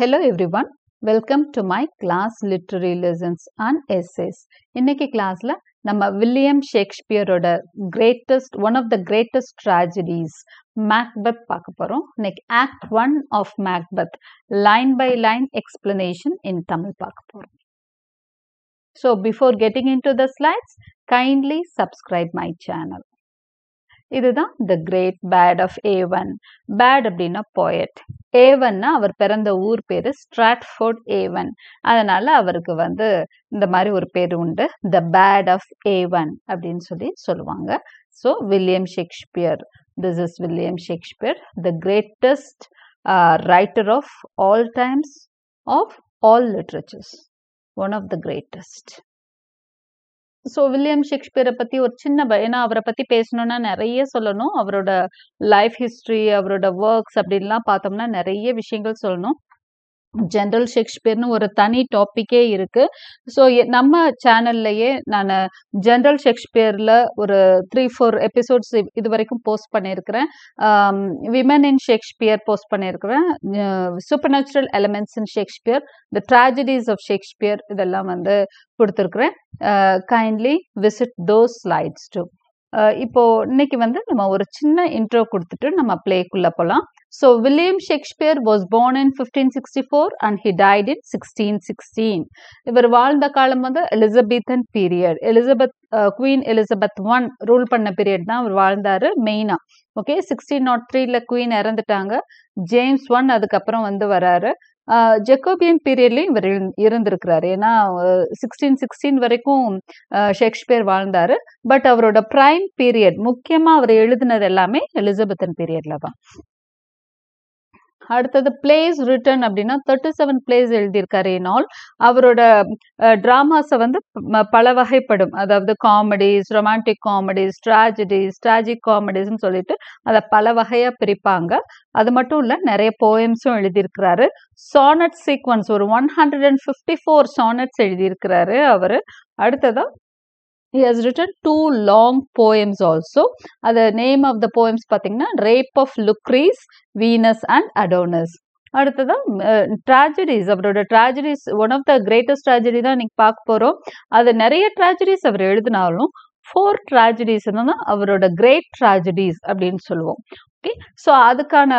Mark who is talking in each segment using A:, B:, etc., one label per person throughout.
A: Hello everyone. Welcome to my class Literary Lessons and Essays. In this class, we will William Shakespeare's greatest, one of the greatest tragedies, Macbeth. Next, Act 1 of Macbeth, line by line explanation in Tamil. So, before getting into the slides, kindly subscribe my channel. இதுதான் the great bard of Avon bard அப்படின்னா poet ஏவன்னா அவர் பிறந்த ஊர் பேர் Stratford A1 அதனால அவருக்கு வந்து இந்த மாதிரி ஒரு பேர் உண்டு த பேட் ஆஃப் ஏவன் அப்படின்னு சொல்லி சொல்லுவாங்க so William Shakespeare this is William Shakespeare the greatest writer of all times of all literatures one of the greatest so William ஷேக்ஸ்பியரை பற்றி ஒரு சின்ன ஏன்னா அவரை பற்றி பேசணும்னா நிறைய சொல்லணும் அவரோட லைஃப் ஹிஸ்ட்ரி அவரோட ஒர்க்ஸ் அப்படின்லாம் பார்த்தோம்னா நிறைய விஷயங்கள் சொல்லணும் ஜென்ரல் ஷேக்ஸ்பியர்னு ஒரு தனி டாப்பிக்கே இருக்கு ஸோ நம்ம சேனல்லையே நான் ஜென்ரல் ஷேக்ஸ்பியரில் ஒரு த்ரீ ஃபோர் எபிசோட்ஸ் இது வரைக்கும் போஸ்ட் பண்ணியிருக்கிறேன் விமன் இன் ஷேக்ஸ்பியர் போஸ்ட் பண்ணியிருக்கிறேன் supernatural elements in Shakespeare the tragedies of Shakespeare இதெல்லாம் வந்து கொடுத்துருக்குறேன் kindly visit those slides too இப்போ இன்னைக்கு வந்து நம்ம ஒரு சின்ன இன்ட்ரோ கொடுத்துட்டு நம்ம பிளேக்குள்ள போலாம் so William Shakespeare was born in fifteen sixty four and he died in sixteen sixteen இவர் வாழ்ந்த காலம் வந்து Elizabethan period Elizabeth queen Elizabeth one rule பண்ண பீரியட் தான் அவர் வாழ்ந்தாரு மெயினா ஓகே சிக்ஸ்டீன் நாட் த்ரீல குவீன் இறந்துட்டாங்க ஜேம்ஸ் ஒன் அதுக்கப்புறம் வந்து வராரு ஜெக்கோபியன் பீரியட்லயும் இவர் இருந்திருக்கிறாரு ஏன்னா சிக்ஸ்டீன் சிக்ஸ்டீன் வரைக்கும் ஷேக்ஸ்பியர் வாழ்ந்தாரு பட் அவரோட பிரைம் பீரியட் முக்கியமா அவர் எழுதினது எல்லாமே எலிசபெத்தன் பீரியட்ல தான் அடுத்தது பிளேஸ் ரிட்டன் அப்படின்னா தேர்ட்டி செவன் பிளேஸ் எழுதியிருக்காரு ஏனால் அவரோட ட்ராமாஸை வந்து பல வகைப்படும் அதாவது comedies romantic comedies tragedies tragic காமெடிஸ்ன்னு சொல்லிட்டு அதை பல வகையாக பிரிப்பாங்க அது மட்டும் இல்லை நிறைய போயம்ஸும் எழுதியிருக்கிறாரு சானட் சீக்வன்ஸ் ஒரு one hundred and fifty four sonnets எழுதியிருக்கிறாரு அவர் அடுத்ததாக he has written two long poems also அது நேம் ஆஃப் த போயம்ஸ் பார்த்தீங்கன்னா rape of Lucrece Venus and Adonis அடுத்ததான் ட்ராஜடிஸ் அவரோட tragedies one of the greatest tragedy தான் நீங்க பார்க்க போறோம் அது நிறைய ட்ராஜடிஸ் அவர் எழுதினாலும் ஃபோர் ட்ராஜடிஸ் என்னன்னா அவரோட கிரேட் ட்ராஜடிஸ் அப்படின்னு சொல்லுவோம் ஓகே ஸோ அதுக்கான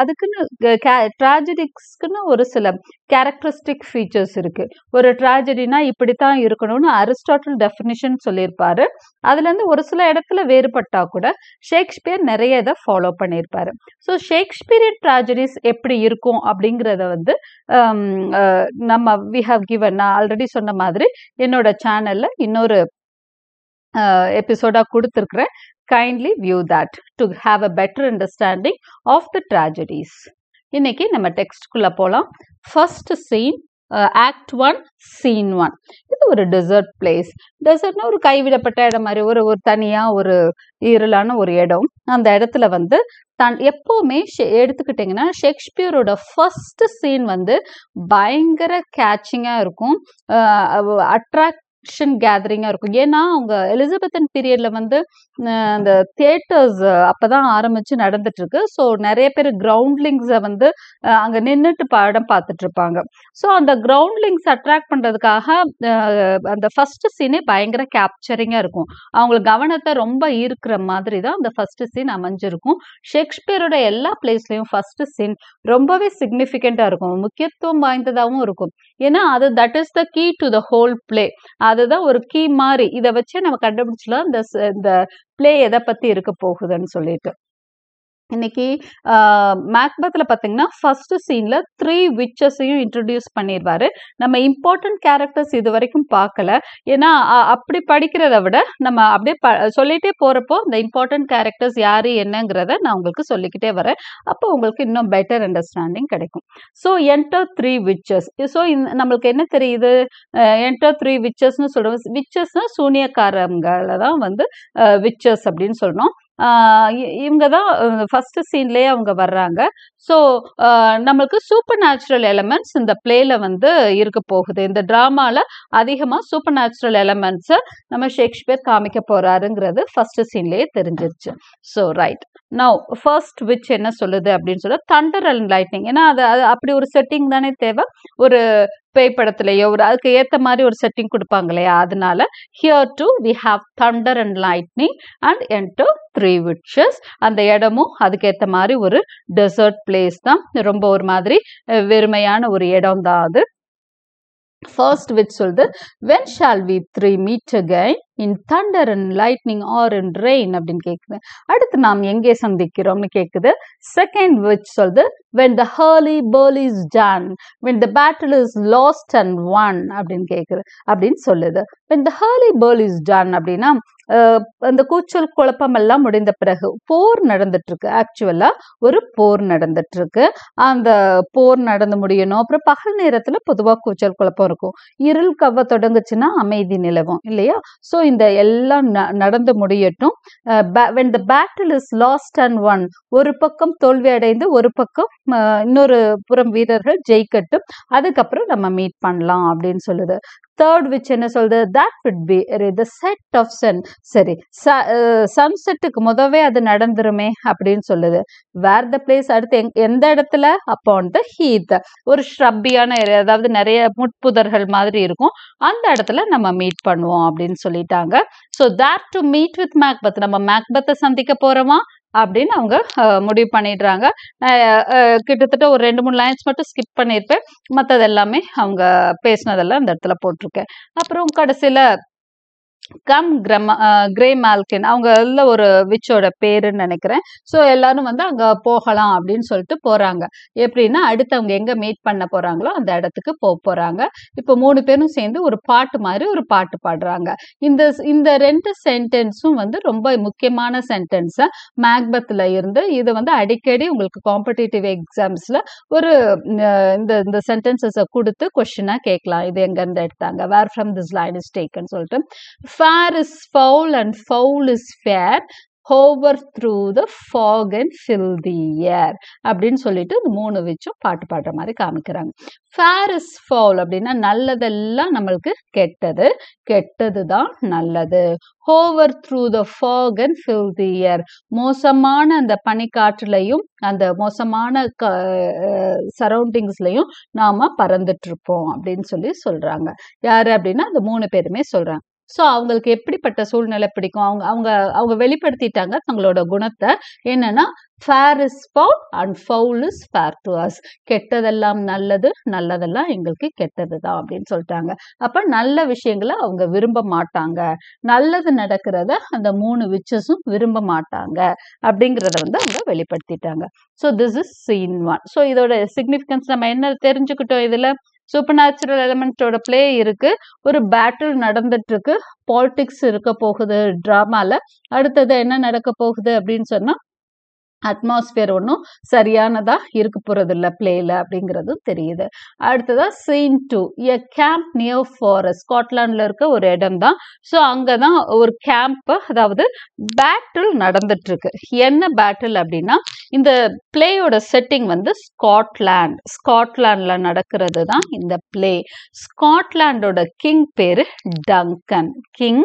A: அதுக்குன்னு கே ட்ராஜடிக்ஸ்க்குன்னு ஒரு சில கேரக்டரிஸ்டிக் ஃபீச்சர்ஸ் இருக்கு ஒரு ட்ராஜடினா இப்படி தான் இருக்கணும்னு அரிஸ்டாட்டல் டெஃபினிஷன் சொல்லியிருப்பாரு அதுலேருந்து ஒரு சில இடத்துல வேறுபட்டா கூட ஷேக்ஸ்பியர் நிறைய இதை ஃபாலோ பண்ணியிருப்பாரு ஸோ ஷேக்ஸ்பியரியன் ட்ராஜடிஸ் எப்படி இருக்கும் அப்படிங்கிறத வந்து நம்ம வி ஹவ் கிவன் நான் ஆல்ரெடி சொன்ன மாதிரி என்னோட சேனல்ல இன்னொரு எபிசோடாக கொடுத்துருக்குறேன் kindly view that to have a better understanding of the tragedies இன்னைக்கு நம்ம டெக்ஸ்ட்குள்ளே போகலாம் first scene act one scene one இது ஒரு டெசர்ட் பிளேஸ் டெசர்ட்னா ஒரு கைவிடப்பட்ட இடம் மாதிரி ஒரு ஒரு தனியாக ஒரு இருளான ஒரு இடம் அந்த இடத்துல வந்து தன் எப்போவுமே எடுத்துக்கிட்டிங்கன்னா ஷேக்ஸ்பியரோட ஃபஸ்ட்டு சீன் வந்து பயங்கர கேட்சிங்காக இருக்கும் அட்ராக்ட் கலெக்ஷன் கேதரிங்காக இருக்கும் ஏன்னா அவங்க எலிசபெத்தன் பீரியடில் வந்து அந்த தியேட்டர்ஸ் அப்போ தான் ஆரம்பித்து நடந்துட்டுருக்கு ஸோ நிறைய பேர் கிரவுண்ட்லிங்ஸை வந்து அங்கே நின்றுட்டு படம் பார்த்துட்ருப்பாங்க ஸோ அந்த கிரவுண்ட்லிங்ஸ் அட்ராக்ட் பண்ணுறதுக்காக அந்த ஃபஸ்ட்டு சீனே பயங்கர கேப்சரிங்காக இருக்கும் அவங்களுக்கு கவனத்தை ரொம்ப ஈர்க்கிற மாதிரி தான் அந்த ஃபஸ்ட்டு சீன் அமைஞ்சிருக்கும் ஷேக்ஸ்பியரோட எல்லா பிளேஸ்லையும் ஃபஸ்ட்டு சீன் ரொம்பவே சிக்னிஃபிகண்ட்டாக இருக்கும் முக்கியத்துவம் வாய்ந்ததாகவும் இருக்கும் ஏன்னா அது that is the key to the whole play அதுதான் ஒரு கீ மாதிரி இதை வச்சு நம்ம கண்டுபிடிச்சலாம் இந்த இந்த பிளே எதை பற்றி இருக்க போகுதுன்னு சொல்லிட்டு இன்னைக்கு மேக்பத்தில் பார்த்தீங்கன்னா ஃபர்ஸ்ட் சீனில் த்ரீ விச்சஸையும் இன்ட்ரடியூஸ் பண்ணிடுவார் நம்ம இம்பார்ட்டன்ட் கேரக்டர்ஸ் இது வரைக்கும் பார்க்கல ஏன்னா அப்படி படிக்கிறத விட நம்ம அப்படியே ப சொல்லிகிட்டே போகிறப்போ இந்த இம்பார்ட்டன்ட் கேரக்டர்ஸ் யார் என்னங்கிறத நான் உங்களுக்கு சொல்லிக்கிட்டே வரேன் அப்போ உங்களுக்கு இன்னும் பெட்டர் அண்டர்ஸ்டாண்டிங் கிடைக்கும் so enter three witches so நம்மளுக்கு என்ன தெரியுது என்டர் த்ரீ விச்சஸ்ன்னு சொல்கிறோம் விச்சஸ்னால் சூனியக்காரங்களை தான் வந்து விச்சஸ் அப்படின்னு சொல்கிறோம் இவங்க தான் ஃபர்ஸ்ட் சீன்லேயே அவங்க வர்றாங்க ஸோ நம்மளுக்கு சூப்பர் நேச்சுரல் எலமெண்ட்ஸ் இந்த பிளேல வந்து இருக்க போகுது இந்த ட்ராமாவில் அதிகமாக சூப்பர் நேச்சுரல் எலமெண்ட்ஸை நம்ம ஷேக்ஸ்பியர் காமிக்க போறாருங்கிறது ஃபர்ஸ்ட் சீன்லேயே தெரிஞ்சிருச்சு so right now first witch என்ன சொல்லுது அப்படின்னு சொல்ல தண்டர் அண்ட் லைட்னிங் ஏன்னா அது அப்படி ஒரு செட்டிங் தானே தேவை ஒரு பேய் படத்துலையோ ஒரு அதுக்கு ஏற்ற மாதிரி ஒரு செட்டிங் கொடுப்பாங்க இல்லையா அதனால here too we have thunder and lightning and enter three witches அந்த இடமும் அதுக்கேற்ற மாதிரி ஒரு டெசர்ட் பிளேஸ் தான் ரொம்ப ஒரு மாதிரி வெறுமையான ஒரு இடம் தான் அது ஃபர்ஸ்ட் வித் சொல்லுது when shall we three meet again in thunder and lightning or in rain அப்படின்னு கேட்குது அடுத்து நாம் எங்கே சந்திக்கிறோம்னு கேட்குது செகண்ட் விச் சொல்லுது when the hurly burly is done when the battle is lost and won அப்படின்னு கேட்குது அப்படின்னு சொல்லுது when the hurly burly is done அப்படின்னா அந்த கூச்சல் குழப்பம் எல்லாம் முடிந்த பிறகு போர் நடந்துட்டு இருக்கு ஆக்சுவலா ஒரு போர் நடந்துட்டு இருக்கு அந்த போர் நடந்து முடியணும் அப்புறம் பகல் நேரத்துல பொதுவாக கூச்சல் குழப்பம் இருக்கும் இருள் கவ்வ தொடங்குச்சுன்னா அமைதி நிலவும் இல்லையா ஸோ இந்த எல்லாம் நடந்து முடியட்டும் when the battle is lost and won ஒரு பக்கம் தோல்வி அடைந்து ஒரு பக்கம் இன்னொரு புறம் வீரர்கள் ஜெயிக்கட்டும் அதுக்கப்புறம் நம்ம மீட் பண்ணலாம் அப்படின்னு சொல்லுது தேர்ட் விச் என்ன சொல்றது that will be the set of sun சரி சன்செட்டுக்கு முதவே அது நடந்துருமே அப்படின்னு சொல்லுது வேர் த பிளேஸ் அடுத்து எந்த இடத்துல அப்பான் த ஹீத் ஒரு ஷ்ரப்பியான ஏரியா அதாவது நிறைய முட்புதர்கள் மாதிரி இருக்கும் அந்த இடத்துல நம்ம மீட் பண்ணுவோம் அப்படின்னு சொல்லிட்டாங்க so there to meet with Macbeth நம்ம மேக்பத்தை சந்திக்க போறோமா அப்படின்னு அவங்க முடிவு பண்ணிடுறாங்க கிட்டத்தட்ட ஒரு ரெண்டு மூணு லைன்ஸ் மட்டும் ஸ்கிப் பண்ணியிருப்பேன் மற்றது எல்லாமே அவங்க பேசினதெல்லாம் அந்த இடத்துல போட்டிருக்கேன் அப்புறம் கடைசியில் கம் கிரமா கிரே மால்கின் அவங்க எல்லாம் ஒரு விச்சோட பேருன்னு நினைக்கிறேன் ஸோ எல்லாரும் வந்து அங்கே போகலாம் அப்படின்னு சொல்லிட்டு போகிறாங்க எப்படின்னா அடுத்து அவங்க எங்கே மீட் பண்ண போகிறாங்களோ அந்த இடத்துக்கு போக போகிறாங்க இப்போ மூணு பேரும் சேர்ந்து ஒரு பாட்டு மாதிரி ஒரு பாட்டு பாடுறாங்க இந்த இந்த ரெண்டு சென்டென்ஸும் வந்து ரொம்ப முக்கியமான சென்டென்ஸை மேக்பத்தில் இருந்து இதை வந்து அடிக்கடி உங்களுக்கு காம்படிட்டிவ் எக்ஸாம்ஸில் ஒரு இந்த இந்த சென்டென்சஸை கொடுத்து கொஷினாக கேட்கலாம் இது எங்கேருந்து எடுத்தாங்க where from this line is டேக்குன்னு சொல்லிட்டு Fair is foul and foul is fair hover through the fog and fill the air அப்படின்னு சொல்லிட்டு இந்த மூணு வச்சும் பாட்டு பாடுற மாதிரி காமிக்கிறாங்க ஃபேர் இஸ் ஃபவுல் அப்படின்னா நல்லதெல்லாம் நம்மளுக்கு கெட்டது கெட்டது தான் நல்லது hover through the fog and fill the air மோசமான அந்த பனிக்காற்றுலையும் அந்த மோசமான க சரௌண்டிங்ஸ்லையும் நாம் பறந்துட்டுருப்போம் அப்படின்னு சொல்லி சொல்கிறாங்க யார் அப்படின்னா அந்த மூணு பேருமே சொல்கிறாங்க ஸோ அவங்களுக்கு எப்படிப்பட்ட சூழ்நிலை பிடிக்கும் அவங்க அவங்க அவங்க வெளிப்படுத்திட்டாங்க தங்களோட குணத்தை என்னன்னா fair is foul and foul is fair to us கெட்டதெல்லாம் நல்லது நல்லதெல்லாம் எங்களுக்கு கெட்டது தான் அப்படின்னு சொல்லிட்டாங்க அப்போ நல்ல விஷயங்களை அவங்க விரும்ப மாட்டாங்க நல்லது நடக்கிறத அந்த மூணு விச்சஸும் விரும்ப மாட்டாங்க அப்படிங்கிறத வந்து அவங்க வெளிப்படுத்திட்டாங்க so this is scene one so இதோட சிக்னிஃபிகன்ஸ் நம்ம என்ன தெரிஞ்சுக்கிட்டோம் இதில் சூப்பர் நேச்சுரல் எலமெண்ட்ஸோட பிளே இருக்கு ஒரு பேட்டில் நடந்துட்டு இருக்கு பாலிடிக்ஸ் இருக்க போகுது ட்ராமால அடுத்தது என்ன நடக்க போகுது அப்படின்னு சொன்னா அட்மாஸ்பியர் ஒன்றும் சரியானதாக இருக்க போகிறது இல்லை பிளேல அப்படிங்கிறதும் தெரியுது அடுத்ததாக scene two a camp near forest ஸ்காட்லாண்டில் இருக்க ஒரு இடம் தான் ஸோ அங்கே தான் ஒரு கேம்ப்பு அதாவது பேட்டில் இருக்கு என்ன பேட்டில் அப்படின்னா இந்த பிளேயோட செட்டிங் வந்து ஸ்காட்லாண்ட் ஸ்காட்லாண்ட்ல நடக்கிறது தான் இந்த பிளே ஸ்காட்லாண்டோட கிங் பேர் டங்கன் கிங்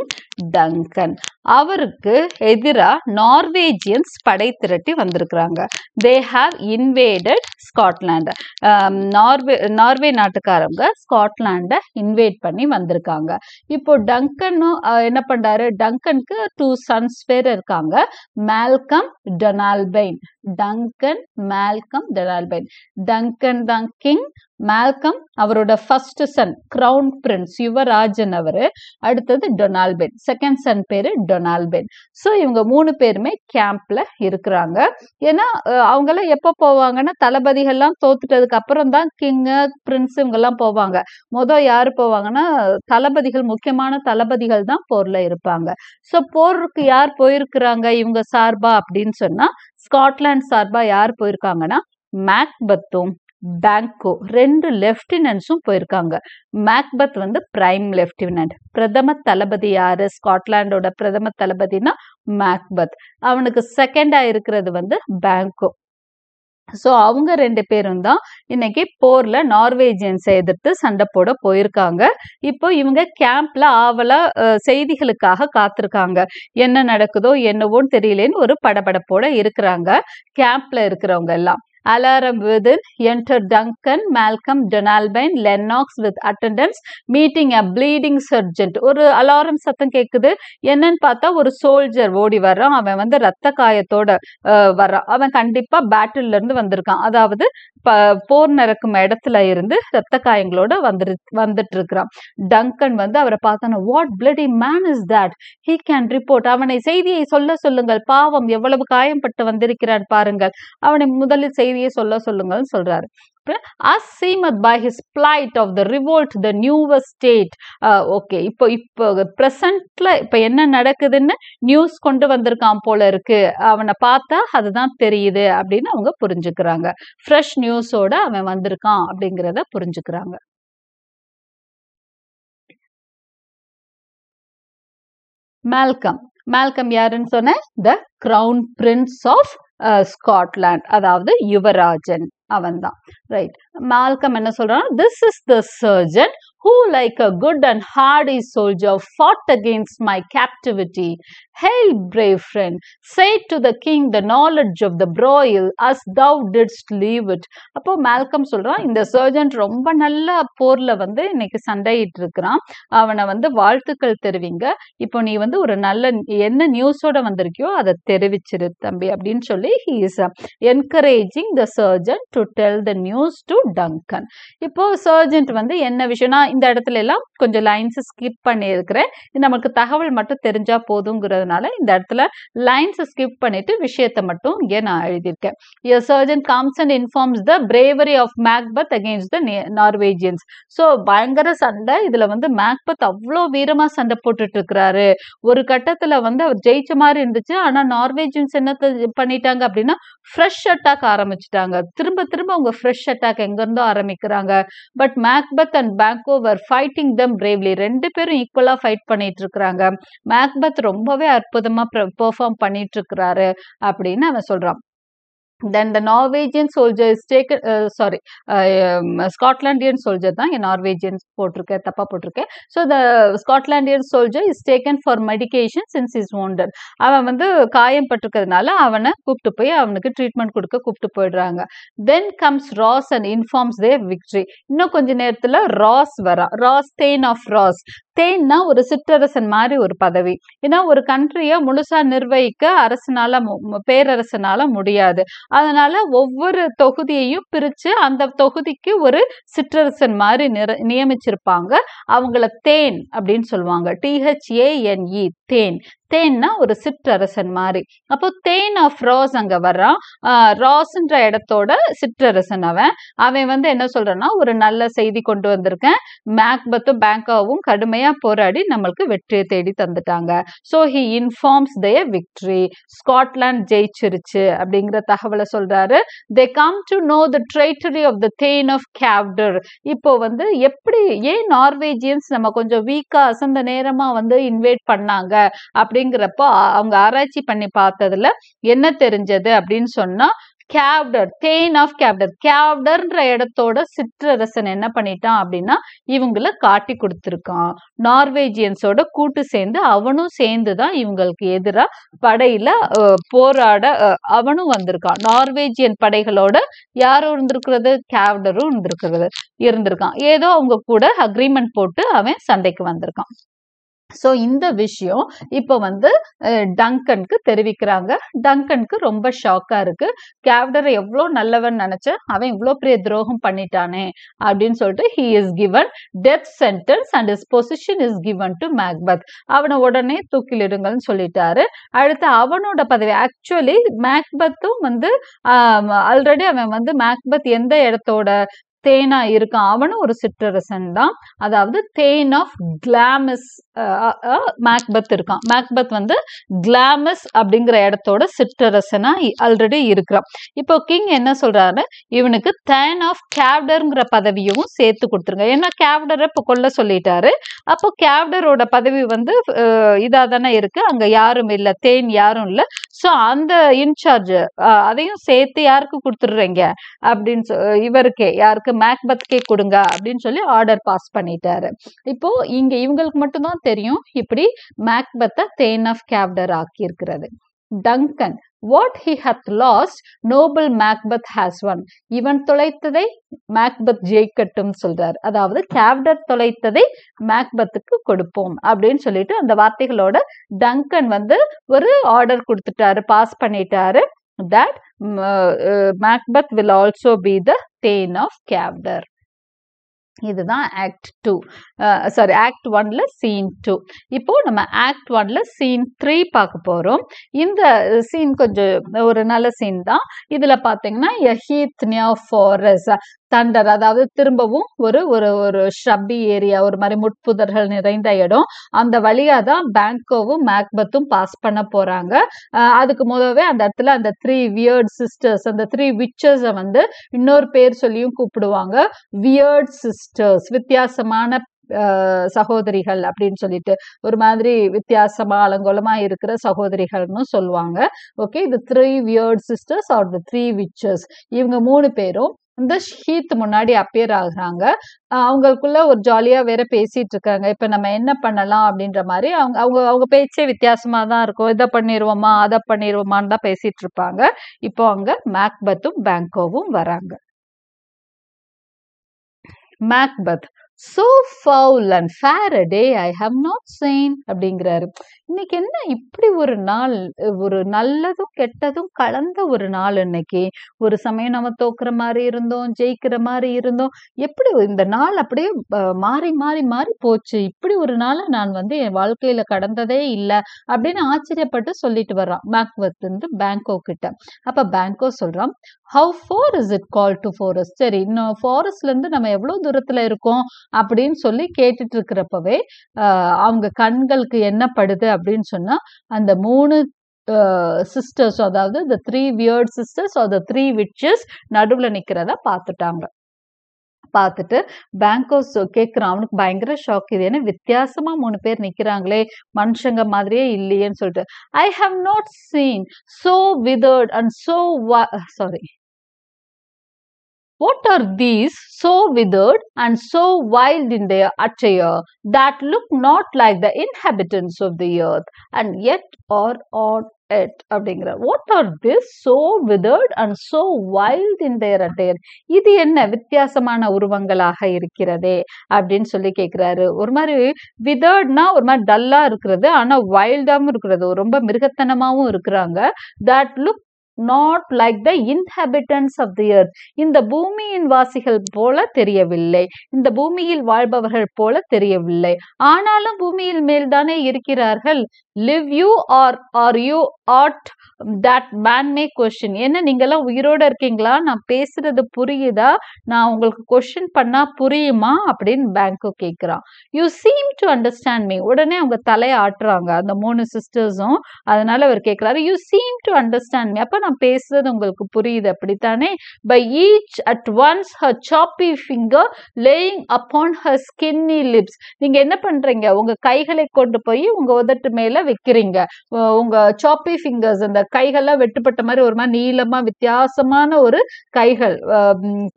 A: டங்கன் அவருக்கு எதிராக நார்வேஜியன்ஸ் படை திரட்டி வந்திருக்கிறாங்க they have invaded Scotland Norway Norway நாட்டுக்காரங்க ஸ்காட்லாண்டை இன்வேட் பண்ணி வந்திருக்காங்க இப்போ டங்கனும் என்ன பண்ணுறாரு டங்கனுக்கு டூ சன்ஸ் பேர் இருக்காங்க Malcolm Donalbain Duncan Malcolm Donalbain Duncan தான் கிங் மேல்கம் அவரோட ஃபர்ஸ்ட் சன் கிரவுன் பிரின்ஸ் யுவராஜன் அவரு அடுத்தது டொனால்பென் செகண்ட் சன் பேரு டொனால்பென் ஸோ இவங்க மூணு பேருமே கேம்ப்ல இருக்கிறாங்க ஏன்னா எல்லாம் எப்போ போவாங்கன்னா தளபதிகள்லாம் தோத்துட்டதுக்கு அப்புறம் தான் கிங்கு பிரின்ஸ் இவங்கெல்லாம் போவாங்க மொதல் யார் போவாங்கன்னா தளபதிகள் முக்கியமான தளபதிகள் தான் போர்ல இருப்பாங்க ஸோ போருக்கு யார் போயிருக்கிறாங்க இவங்க சார்பா அப்படின்னு சொன்னா ஸ்காட்லாண்ட் சார்பா யார் போயிருக்காங்கன்னா மேக்பத்தும் பேங்கோ ரெண்டு லெப்டினன்ஸும் போயிருக்காங்க மேக்பத் வந்து பிரைம் லெப்டினன்ட் பிரதம தளபதி யாரு ஸ்காட்லாண்டோட பிரதம தளபதினா மேக்பத் அவனுக்கு செகண்டா இருக்கிறது வந்து பேங்கோ ஸோ அவங்க ரெண்டு பேரும் தான் இன்னைக்கு போர்ல நார்வேஜியன்ஸை எதிர்த்து சண்டை போட போயிருக்காங்க இப்போ இவங்க கேம்ப்ல ஆவலா செய்திகளுக்காக காத்திருக்காங்க என்ன நடக்குதோ என்னவோன்னு தெரியலேன்னு ஒரு படபடப்போட இருக்கிறாங்க கேம்ப்ல இருக்கிறவங்க எல்லாம் alarum within, enter Duncan Malcolm Donalbain Lennox with attendants meeting a bleeding sergeant ஒரு அலாரம் சத்தம் கேட்குது என்னன்னு பார்த்தா ஒரு சோல்ஜர் ஓடி வர்றான் அவன் வந்து ரத்த காயத்தோட வர்றான் அவன் கண்டிப்பாக பேட்டில் இருந்து வந்திருக்கான் அதாவது போர் நடக்கும் இடத்துல இருந்து ரத்த காயங்களோட வந்துரு வந்துட்டு இருக்கிறான் டங்கன் வந்து அவரை பார்த்தான what bloody man is that he can report அவனை செய்தியை சொல்ல சொல்லுங்கள் பாவம் எவ்வளவு காயம்பட்டு வந்திருக்கிறான் பாருங்கள் அவனை முதலில் செய்தியை சொல்ல சொல்லுங்கள்னு சொல்றாரு as seemeth by his plight of the revolt the newer state okay uh, இப்போ இப்போ ப்ரெசண்ட்ல இப்போ என்ன நடக்குதுன்னு நியூஸ் கொண்டு வந்திருக்கான் போல இருக்கு அவனை பார்த்தா அதுதான் தெரியுது அப்படின்னு அவங்க புரிஞ்சுக்கிறாங்க ஃப்ரெஷ் நியூஸோட அவன் வந்திருக்கான் அப்படிங்கிறத புரிஞ்சுக்கிறாங்க மேல்கம் மேல்கம் யாருன்னு சொன்ன the crown prince of Scotland அதாவது யுவராஜன் அவன்தான் ரைட் மால்கம் என்ன சொல்றான் this is the sergeant who, like a good and hardy soldier, fought against my captivity. Hail, brave friend! Say to the king the knowledge of the broil as thou didst leave it. அப்போ மேல்கம் சொல்றான் இந்த sergeant ரொம்ப நல்ல போர்ல வந்து இன்னைக்கு சண்டையிட்டு இருக்கிறான் அவனை வந்து வாழ்த்துக்கள் தெரிவிங்க இப்போ நீ வந்து ஒரு நல்ல என்ன நியூஸோட வந்திருக்கியோ அதை தெரிவிச்சிரு தம்பி அப்படின்னு சொல்லி he is encouraging the sergeant to tell the news to Duncan இப்போ சர்ஜன்ட் வந்து என்ன விஷயம்னா இந்த இடத்துல எல்லாம் கொஞ்சம் லைன்ஸ் ஸ்கிப் பண்ணியிருக்கிறேன் நமக்கு தகவல் மட்டும் தெரிஞ்சா போதுங்கிறதுனால இந்த இடத்துல லைன்ஸ் ஸ்கிப் பண்ணிட்டு விஷயத்த மட்டும் இங்கே நான் எழுதியிருக்கேன் a sergeant comes and informs the bravery of Macbeth against the Norwegians so பயங்கர சண்டை இதில் வந்து மேக்பத் அவ்வளோ வீரமாக சண்டை போட்டுட்டு இருக்கிறாரு ஒரு கட்டத்தில் வந்து அவர் ஜெயிச்ச மாதிரி இருந்துச்சு ஆனால் நார்வேஜியன்ஸ் என்ன பண்ணிட்டாங்க அப்படின்னா ஃப்ரெஷ் அட்டாக் ஆரம்பிச்சிட்டாங்க திரும்ப திரும்ப அவங்க ஃப்ரெஷ் அட்டாக் எங்கேருந்தோ ஆரம்பிக்கிறாங்க but Macbeth and Banquo were fighting them bravely ரெண்டு பேரும் ஈக்குவலாக ஃபைட் பண்ணிட்டு இருக்கிறாங்க மேக்பத் ரொம்பவே அற்புதமாக பெர்ஃபார்ம் பண்ணிட்டு இருக்கிறாரு அப்படின்னு அவன் சொல்கிறான் then the Norwegian soldier is taken sorry Scotlandian soldier தான் என் நார்வேஜியன் போட்டிருக்கேன் தப்பாக போட்டிருக்கேன் so the Scotlandian soldier is taken for medication since is wounded அவன் வந்து காயம் பட்டிருக்கிறதுனால அவனை கூப்பிட்டு போய் அவனுக்கு ட்ரீட்மெண்ட் கொடுக்க கூப்பிட்டு போயிடுறாங்க then comes Ross and informs the victory இன்னும் கொஞ்ச நேரத்தில் ராஸ் வரா ராஸ் தேன் ஆஃப் ராஸ் தேன்னா ஒரு சிற்றரசன் மாதிரி ஒரு பதவி ஏன்னா ஒரு கண்ட்ரியை முழுசா நிர்வகிக்க அரசனால பேரரசனால முடியாது அதனால ஒவ்வொரு தொகுதியையும் பிரிச்சு அந்த தொகுதிக்கு ஒரு சிற்றரசன் மாதிரி நியமிச்சிருப்பாங்க அவங்கள தேன் அப்படின்னு சொல்லுவாங்க டிஹெச்ஏஎன்இ e, தேன் தேன்னா ஒரு சிற்றரசன் மாதிரி அப்போ தேன் ஆஃப் ராஸ் அங்க வர்றான் ராஸ்ன்ற இடத்தோட சிற்றரசன் அவன் அவன் வந்து என்ன சொல்றான்னா ஒரு நல்ல செய்தி கொண்டு வந்திருக்கேன் மேக்பத்தும் பேங்காவும் கடுமையா போராடி நம்மளுக்கு வெற்றியை தேடி தந்துட்டாங்க so he informs the victory Scotland ஜெயிச்சிருச்சு அப்படிங்கிற தகவலை சொல்றாரு they come to know the treachery of the thane of Cawdor இப்போ வந்து எப்படி ஏன் நார்வேஜியன்ஸ் நம்ம கொஞ்சம் வீக்கா அசந்த நேரமா வந்து இன்வைட் பண்ணாங்க அப்படி அப்படிங்கிறப்போ அவங்க ஆராய்ச்சி பண்ணி பார்த்ததுல என்ன தெரிஞ்சது அப்படின்னு சொன்னா கேவ்டர் தேன் ஆஃப் கேப்டர் கேவ்டர்ன்ற இடத்தோட சிற்றரசன் என்ன பண்ணிட்டான் அப்படின்னா இவங்கள காட்டி கொடுத்துருக்கான் நார்வேஜியன்ஸோட கூட்டு சேர்ந்து அவனும் சேர்ந்து தான் இவங்களுக்கு எதிராக படையில போராட அவனும் வந்திருக்கான் நார்வேஜியன் படைகளோட யாரும் இருந்திருக்கிறது கேவ்டரும் இருந்திருக்கிறது இருந்திருக்கான் ஏதோ அவங்க கூட அக்ரிமெண்ட் போட்டு அவன் சண்டைக்கு வந்திருக்கான் ஸோ இந்த விஷயம் இப்போ வந்து டங்கனுக்கு தெரிவிக்கிறாங்க டங்கனுக்கு ரொம்ப ஷாக்காக இருக்கு கேப்டரை எவ்வளோ நல்லவன் நினச்சேன் அவன் இவ்வளோ பெரிய துரோகம் பண்ணிட்டானே அப்படின்னு சொல்லிட்டு he is given death sentence and his position is given to Macbeth அவனை உடனே தூக்கிலிடுங்கள்னு சொல்லிட்டாரு அடுத்து அவனோட பதவி ஆக்சுவலி மேக்பத்தும் வந்து ஆல்ரெடி அவன் வந்து மேக்பத் எந்த இடத்தோட தேனா இருக்கான் அவனும் ஒரு சிற்றரசன் தான் அதாவது தேன் ஆஃப் கிளாமஸ் மேக்பத் இருக்கான் மேக்பத் வந்து கிளாமஸ் அப்படிங்கிற இடத்தோட சிற்றரசனா ஆல்ரெடி இருக்கிறான் இப்போ கிங் என்ன சொல்றாரு இவனுக்கு தேன் ஆஃப் கேவ்டருங்கிற பதவியும் சேர்த்து கொடுத்துருங்க ஏன்னா கேவ்டரை இப்போ கொல்ல சொல்லிட்டாரு அப்போ கேவ்டரோட பதவி வந்து இதாக தானே இருக்கு அங்க யாரும் இல்லை தேன் யாரும் இல்லை ஸோ அந்த இன்சார்ஜ் அதையும் சேர்த்து யாருக்கு கொடுத்துடுறீங்க அப்படின்னு இவருக்கே யாருக்கு மேக்பத்கே கொடுங்க அப்படின்னு சொல்லி ஆர்டர் பாஸ் பண்ணிட்டாரு இப்போ இங்க இவங்களுக்கு மட்டும்தான் தெரியும் இப்படி மேக்பத்தை தேன் ஆஃப் கேப்டர் ஆக்கியிருக்கிறது Duncan what he hath lost noble Macbeth hath won இவன் தொலைத்ததை மேக்பத் ஜெயிக்கட்டும் சொல்றார் அதாவது கேப்டர் தொலைத்ததை மேக்பத்துக்கு கொடுப்போம் அப்படின்னு சொல்லிட்டு அந்த வார்த்தைகளோட டங்கன் வந்து ஒரு ஆர்டர் கொடுத்துட்டாரு பாஸ் பண்ணிட்டாரு that Macbeth will also be the thane of Cawdor இதுதான் ஆக்ட் டூ சாரி ஆக்ட் ஒன்ல சீன் டூ இப்போ நம்ம ஆக்ட் ஒன்ல சீன் த்ரீ பார்க்க போகிறோம் இந்த சீன் கொஞ்சம் ஒரு நல்ல சீன் தான் இதில் பார்த்தீங்கன்னா நியா ஃபாரஸ் தண்டர் அதாவது திரும்பவும் ஒரு ஒரு ஒரு ஷப்பி ஏரியா ஒரு மாதிரி முட்புதர்கள் நிறைந்த இடம் அந்த வழியா தான் பேங்கோவும் மேக்பத்தும் பாஸ் பண்ண போகிறாங்க அதுக்கு முதவே அந்த இடத்துல அந்த த்ரீ வியர்ட் சிஸ்டர்ஸ் அந்த த்ரீ விச்சர்ஸை வந்து இன்னொரு பேர் சொல்லியும் கூப்பிடுவாங்க வியர்ட் சிஸ்டர் சிஸ்டர்ஸ் வித்தியாசமான சகோதரிகள் அப்படின்னு சொல்லிட்டு ஒரு மாதிரி வித்தியாசமா அலங்கோலமா இருக்கிற சகோதரிகள்னு சொல்லுவாங்க ஓகே இது three weird sisters are the three விச்சர்ஸ் இவங்க மூணு பேரும் இந்த ஷீத் முன்னாடி அப்பியர் ஆகுறாங்க அவங்களுக்குள்ள ஒரு ஜாலியா வேற பேசிட்டு இருக்காங்க இப்ப நம்ம என்ன பண்ணலாம் அப்படின்ற மாதிரி அவங்க அவங்க அவங்க பேச்சே வித்தியாசமா தான் இருக்கும் இதை பண்ணிடுவோமா அதை பண்ணிடுவோமான்னு தான் பேசிட்டு இருப்பாங்க இப்போ அங்க மேக்பத்தும் பேங்கோவும் வராங்க Macbeth so foul and fair day I have not seen அப்படிங்கிறாரு இன்னைக்கு என்ன இப்படி ஒரு நாள் ஒரு நல்லதும் கெட்டதும் கலந்த ஒரு நாள் இன்னைக்கு ஒரு சமயம் நம்ம தோக்குற மாதிரி இருந்தோம் ஜெயிக்கிற மாதிரி இருந்தோம் எப்படி இந்த நாள் அப்படியே மாறி மாறி மாறி போச்சு இப்படி ஒரு நாளை நான் வந்து என் வாழ்க்கையில கடந்ததே இல்லை அப்படின்னு ஆச்சரியப்பட்டு சொல்லிட்டு வர்றான் மேக்வத் வந்து பேங்கோ கிட்ட அப்ப பேங்கோ சொல்றான் how far is it call to forest சரி இன்னும் ஃபாரஸ்ட்ல இருந்து நம்ம எவ்வளவு தூரத்துல இருக்கோம் அப்படின்னு சொல்லி கேட்டுட்டு இருக்கிறப்பவே அவங்க கண்களுக்கு என்ன படுது அப்படின்னு சொன்னா அந்த மூணு சிஸ்டர்ஸ் அதாவது இந்த த்ரீ வியர்ட் சிஸ்டர்ஸ் அந்த த்ரீ விட்சஸ் நடுவில் நிற்கிறத பார்த்துட்டாங்க பார்த்துட்டு பேங்கோஸ் கேட்குறான் அவனுக்கு பயங்கர ஷாக் இது ஏன்னா வித்தியாசமா மூணு பேர் நிற்கிறாங்களே மனுஷங்க மாதிரியே இல்லையேன்னு சொல்லிட்டு I have not seen so withered and so sorry What are these so withered and so wild in their attire that look not like the inhabitants of the earth and yet are on it அப்படிங்கிற what are these so withered and so wild in their attire இது என்ன வித்தியாசமான உருவங்களாக இருக்கிறதே அப்படின்னு சொல்லி கேட்குறாரு ஒரு மாதிரி விதர்ட்னா ஒரு மாதிரி டல்லாக இருக்கிறது ஆனால் வைல்டாகவும் இருக்கிறது ரொம்ப மிருகத்தனமாகவும் இருக்கிறாங்க that look not like the inhabitants of the earth இந்த பூமியின் வாசிகள் போல தெரியவில்லை இந்த பூமியில் வாழ்பவர்கள் போல தெரியவில்லை ஆனாலும் பூமியில் மேல்தானே இருக்கிறார்கள் live you R are you aught that man may question என்ன நீங்களாம் உயிரோட இருக்கீங்களா நான் பேசுறது புரியுதா நான் உங்களுக்கு கொஷின் பண்ணா புரியுமா அப்படின்னு பேங்க்கு கேட்குறான் you seem to understand me உடனே அவங்க தலையை ஆட்டுறாங்க அந்த மூணு சிஸ்டர்ஸும் அதனால அவர் கேட்கிறாரு you seem to understand me அப்போ நான் பேசுறது உங்களுக்கு புரியுது அப்படித்தானே by each at once her choppy finger laying upon her skinny lips நீங்க என்ன பண்றீங்க உங்க கைகளை கொண்டு போய் உங்க உதட்டு மேல வைக்கிறீங்க உங்க சாப்பி ஃபிங்கர்ஸ் அந்த கைகள்லாம் வெட்டுப்பட்ட மாதிரி ஒரு மாதிரி நீளமா வித்தியாசமான ஒரு கைகள்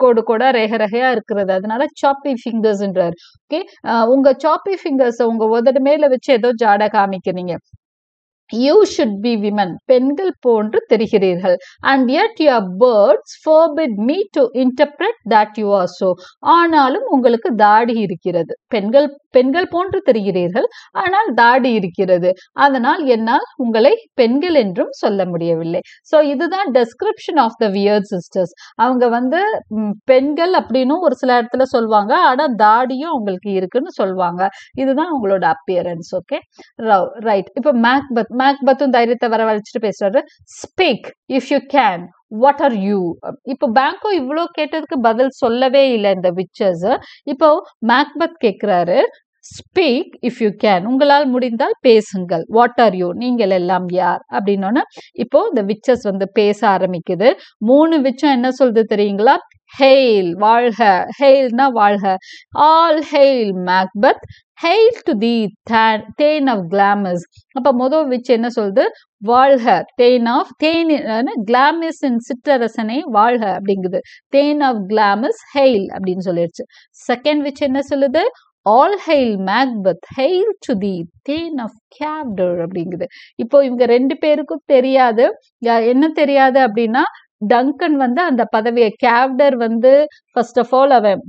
A: கோடு கூட ரேக ரகையா இருக்கிறது அதனால சாப்பி ஃபிங்கர்ஸ்ன்றார் ஓகே உங்க சாப்பி ஃபிங்கர்ஸை உங்க உதட்டு மேல வச்சு ஏதோ ஜாட காமிக்கிறீங்க யூ ஷுட் பி விமன் பெண்கள் போன்று தெரிகிறீர்கள் and yet your beards forbid me to interpret that you are so ஆனாலும் உங்களுக்கு தாடி இருக்கிறது பெண்கள் பெண்கள் போன்று தெரிகிறீர்கள் ஆனால் தாடி இருக்கிறது அதனால் என்னால் உங்களை பெண்கள் என்றும் சொல்ல முடியவில்லை ஸோ இதுதான் description of the weird sisters அவங்க வந்து பெண்கள் அப்படின்னும் ஒரு சில இடத்துல சொல்லுவாங்க ஆனால் தாடியும் அவங்களுக்கு இருக்குன்னு சொல்லுவாங்க இதுதான் அவங்களோட அப்பியரன்ஸ் ஓகே ரைட் இப்போ மேக்பத் மேக்பத்தும் தைரியத்தை வச்சுட்டு பேசுறாரு speak if you can what are you இப்போ பேங்கோ இவ்வளோ கேட்டதுக்கு பதில் சொல்லவே இல்லை இந்த விச்சர்ஸ் இப்போ மேக்பத் கேட்குறாரு ஸ்பீக் இஃப் யூ கேன் உங்களால் முடிந்தால் பேசுங்கள் வாட் ஆர் யூ நீங்கள் எல்லாம் யார் அப்படின்னோன்னா இப்போ இந்த விச்சஸ் வந்து பேச ஆரம்பிக்குது மூணு விச்சம் என்ன சொல்றது தெரியுங்களா ஹெயில் வாழ்க ஹெயில்னா வாழ்க all hail Macbeth hail to thee thane of Glamis அப்போ மொதல் விச் என்ன சொல்றது வாழ்க தேன் ஆஃப் தேன் கிளாமஸ் இன் சிற்றரசனை வாழ்க அப்படிங்குது தேன் ஆஃப் கிளாமஸ் ஹெயில் அப்படின்னு சொல்லிடுச்சு செகண்ட் விச் என்ன சொல்லுது all hail Macbeth hail to thee thane of Cawdor அப்படிங்குது இப்போ இவங்க ரெண்டு பேருக்கும் தெரியாது என்ன தெரியாது அப்படின்னா டங்கன் வந்து அந்த பதவியை கேப்டர் வந்து ஃபர்ஸ்ட் ஆஃப் ஆல் அவன்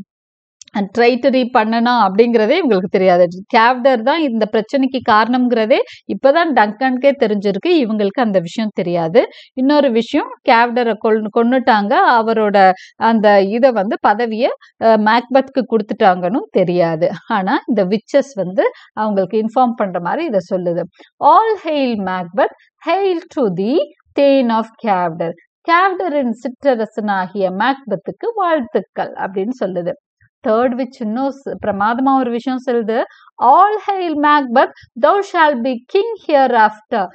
A: ட்ரைட்டரி பண்ணணும் அப்படிங்கிறதே இவங்களுக்கு தெரியாது கேவ்டர் தான் இந்த பிரச்சனைக்கு காரணம்ங்கிறதே இப்போதான் டங்கனுக்கே தெரிஞ்சிருக்கு இவங்களுக்கு அந்த விஷயம் தெரியாது இன்னொரு விஷயம் கேவ்டரை கொல் கொண்டுட்டாங்க அவரோட அந்த இதை வந்து பதவியை மேக்பத்துக்கு கொடுத்துட்டாங்கன்னு தெரியாது ஆனால் இந்த விச்சஸ் வந்து அவங்களுக்கு இன்ஃபார்ம் பண்ணுற மாதிரி இதை சொல்லுது all hail Macbeth hail to thee thane of Cawdor கேவ்டரின் சிற்றரசனாகிய மேக்பத்துக்கு வாழ்த்துக்கள் அப்படின்னு சொல்லுது தேர்ட் விச் இன்னும் பிரமாதமாக ஒரு விஷயம் சொல்லுது all hail Macbeth thou shall be king hereafter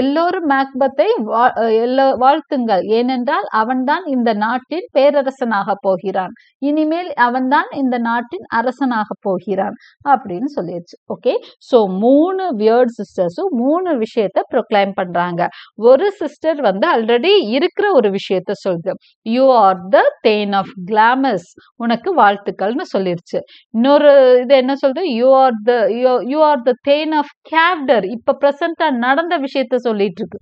A: எல்லோரும் மேக்பத்தை வாழ்த்துங்கள் ஏனென்றால் அவன்தான் இந்த நாட்டின் பேரரசனாக போகிறான் இனிமேல் அவன்தான் இந்த நாட்டின் அரசனாக போகிறான் அப்படின்னு சொல்லிடுச்சு ஓகே ஸோ மூணு வேர்ட் சிஸ்டர்ஸும் மூணு விஷயத்த ப்ரொக்ளைம் பண்றாங்க ஒரு சிஸ்டர் வந்து ஆல்ரெடி இருக்கிற ஒரு விஷயத்த சொல்லுது you are the thane of Glamis உனக்கு வாழ்த்துக்கள்னு சொல்லிடுச்சு இன்னொரு இது என்ன சொல்றது you R are the you are the thane of Cawdor இப்ப பிரசண்டா நடந்த விஷயத்த சொல்லிட்டு இருக்கு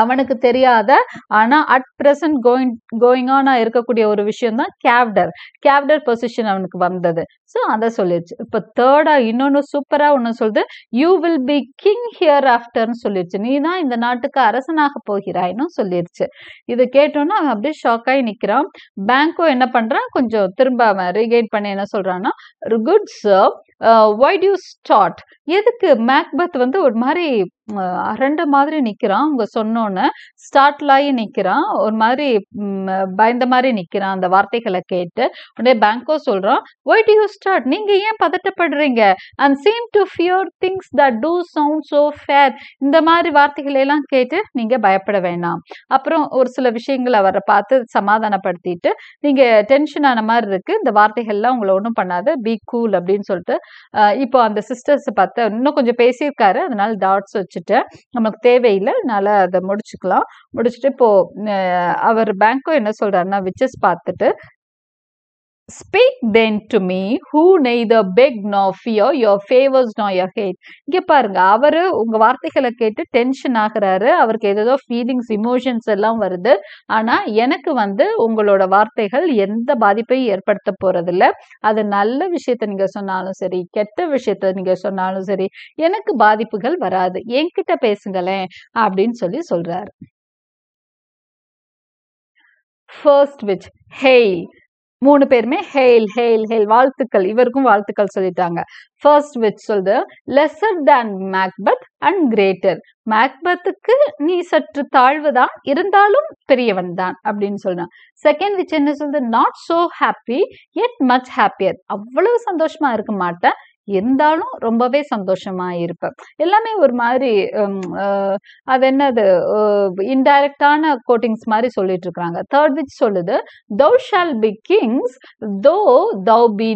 A: அவனுக்கு தெரியாத ஆனா அட் பிரசன்ட் கோயிங் கோயிங் ஆனா இருக்கக்கூடிய ஒரு விஷயம் தான் கேப்டர் கேப்டர் பொசிஷன் அவனுக்கு வந்தது ஸோ அதை சொல்லிடுச்சு இப்போ தேர்டா இன்னொன்று சூப்பராக ஒன்று சொல்லுது யூ வில் பி கிங் ஹியர் ஆஃப்டர்னு சொல்லிடுச்சு நீ தான் இந்த நாட்டுக்கு அரசனாக போகிறாயின்னு சொல்லிடுச்சு இதை கேட்டோன்னா அவன் அப்படியே ஷாக்காகி நிற்கிறான் பேங்க்கும் என்ன பண்ணுறான் கொஞ்சம் திரும்ப அவன் ரீகைட் பண்ணி என்ன சொல்கிறான்னா good sir why do you start எதுக்கு மேக்பத் வந்து ஒரு மாதிரி அரண்ட மாதிரி நிற்கிறான் அவங்க சொன்னோன்னு ஸ்டார்ட்ல ஆகி நிற்கிறான் ஒரு மாதிரி பயந்த மாதிரி நிற்கிறான் அந்த வார்த்தைகளை கேட்டு உடனே பேங்கோ சொல்கிறான் ஒய் டியூ ஸ்டார்ட் நீங்கள் ஏன் பதட்டப்படுறீங்க and seem to fear things that do sound so fair இந்த மாதிரி வார்த்தைகளை எல்லாம் கேட்டு நீங்கள் பயப்பட வேண்டாம் அப்புறம் ஒரு சில விஷயங்களை அவரை பார்த்து சமாதானப்படுத்திட்டு நீங்கள் டென்ஷன் ஆன மாதிரி இருக்குது இந்த வார்த்தைகள்லாம் உங்களை ஒன்றும் பண்ணாத பி கூல் அப்படின்னு சொல்லிட்டு இப்போ அந்த சிஸ்டர்ஸ் பார்த்து இன்னும் கொஞ்சம் பேசியிருக்காரு அதனால டாட்ஸ் வச்சுட்டு நமக்கு தேவையில்லை அதனால அதை முடிச்சுக்கலாம் முடிச்சுட்டு இப்போ அவர் பேங்க்கும் என்ன சொல்றாருன்னா விச்சஸ் பார்த்துட்டு speak then to me who neither beg nor fear your favours nor your hate இங்கே பாருங்க அவர் உங்கள் வார்த்தைகளை கேட்டு டென்ஷன் ஆகிறாரு அவருக்கு ஏதோ ஃபீலிங்ஸ் இமோஷன்ஸ் எல்லாம் வருது ஆனால் எனக்கு வந்து உங்களோட வார்த்தைகள் எந்த பாதிப்பையும் ஏற்படுத்த போகிறதில்ல அது நல்ல விஷயத்த நீங்கள் சொன்னாலும் சரி கெட்ட விஷயத்த நீங்கள் சொன்னாலும் சரி எனக்கு பாதிப்புகள் வராது என்கிட்ட பேசுங்களேன் அப்படின்னு சொல்லி சொல்கிறாரு ஃபர்ஸ்ட் விச் ஹெய் மூணு பேருமே ஹெயில் ஹெயில் ஹெயில் வாழ்த்துக்கள் இவருக்கும் வாழ்த்துக்கள் சொல்லிட்டாங்க ஃபர்ஸ்ட் விச் சொல்றது lesser than Macbeth and greater மேக்பத்துக்கு நீ சற்று தாழ்வுதான் இருந்தாலும் பெரியவன் தான் அப்படின்னு சொல்றான் செகண்ட் விச் என்ன சொல்றது not so happy yet much happier அவ்வளவு சந்தோஷமா இருக்க மாட்டேன் இருந்தாலும் ரொம்பவே சந்தோஷமா இருப்பேன் எல்லாமே ஒரு மாதிரி அது என்னது இன்டைரக்டான கோட்டிங்ஸ் மாதிரி சொல்லிட்டு இருக்கிறாங்க தேர்ட் விச் சொல்லுது தௌ shall be kings though thou be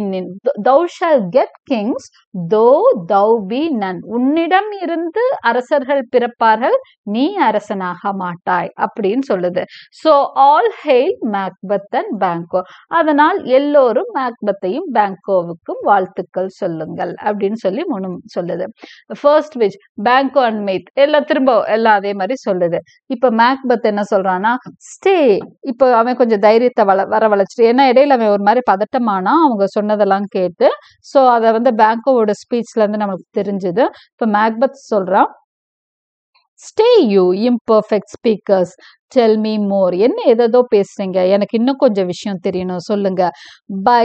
A: thou shall get kings though thou B நன் உன்னிடம் இருந்து அரசர்கள் பிறப்பார்கள் நீ அரசனாக மாட்டாய் அப்படின்னு சொல்லுது so all hail Macbeth and Banquo அதனால் எல்லோரும் மேக்பத்தையும் பேங்கோவுக்கும் வாழ்த்துக்கள் சொல்லுங்கள் அப்படின்னு சொல்லி முனும் சொல்லுது ஃபர்ஸ்ட் விச் பேங்கோ அண்ட் மெய்த் எல்லாம் திரும்ப எல்லாம் அதே மாதிரி சொல்லுது இப்போ மேக்பத் என்ன சொல்றான்னா ஸ்டே இப்போ அவன் கொஞ்சம் தைரியத்தை வள வர வளர்ச்சிட்டு ஏன்னா இடையில அவன் ஒரு மாதிரி பதட்டமானா அவங்க சொன்னதெல்லாம் கேட்டு ஸோ அதை வந்து பேங்கோ அவரோட இருந்து நமக்கு தெரிஞ்சது இப்போ மேக்பத் சொல்கிறான் stay you imperfect speakers tell me more என்ன ஏதேதோ பேசுறீங்க எனக்கு இன்னும் கொஞ்சம் விஷயம் தெரியணும் சொல்லுங்க by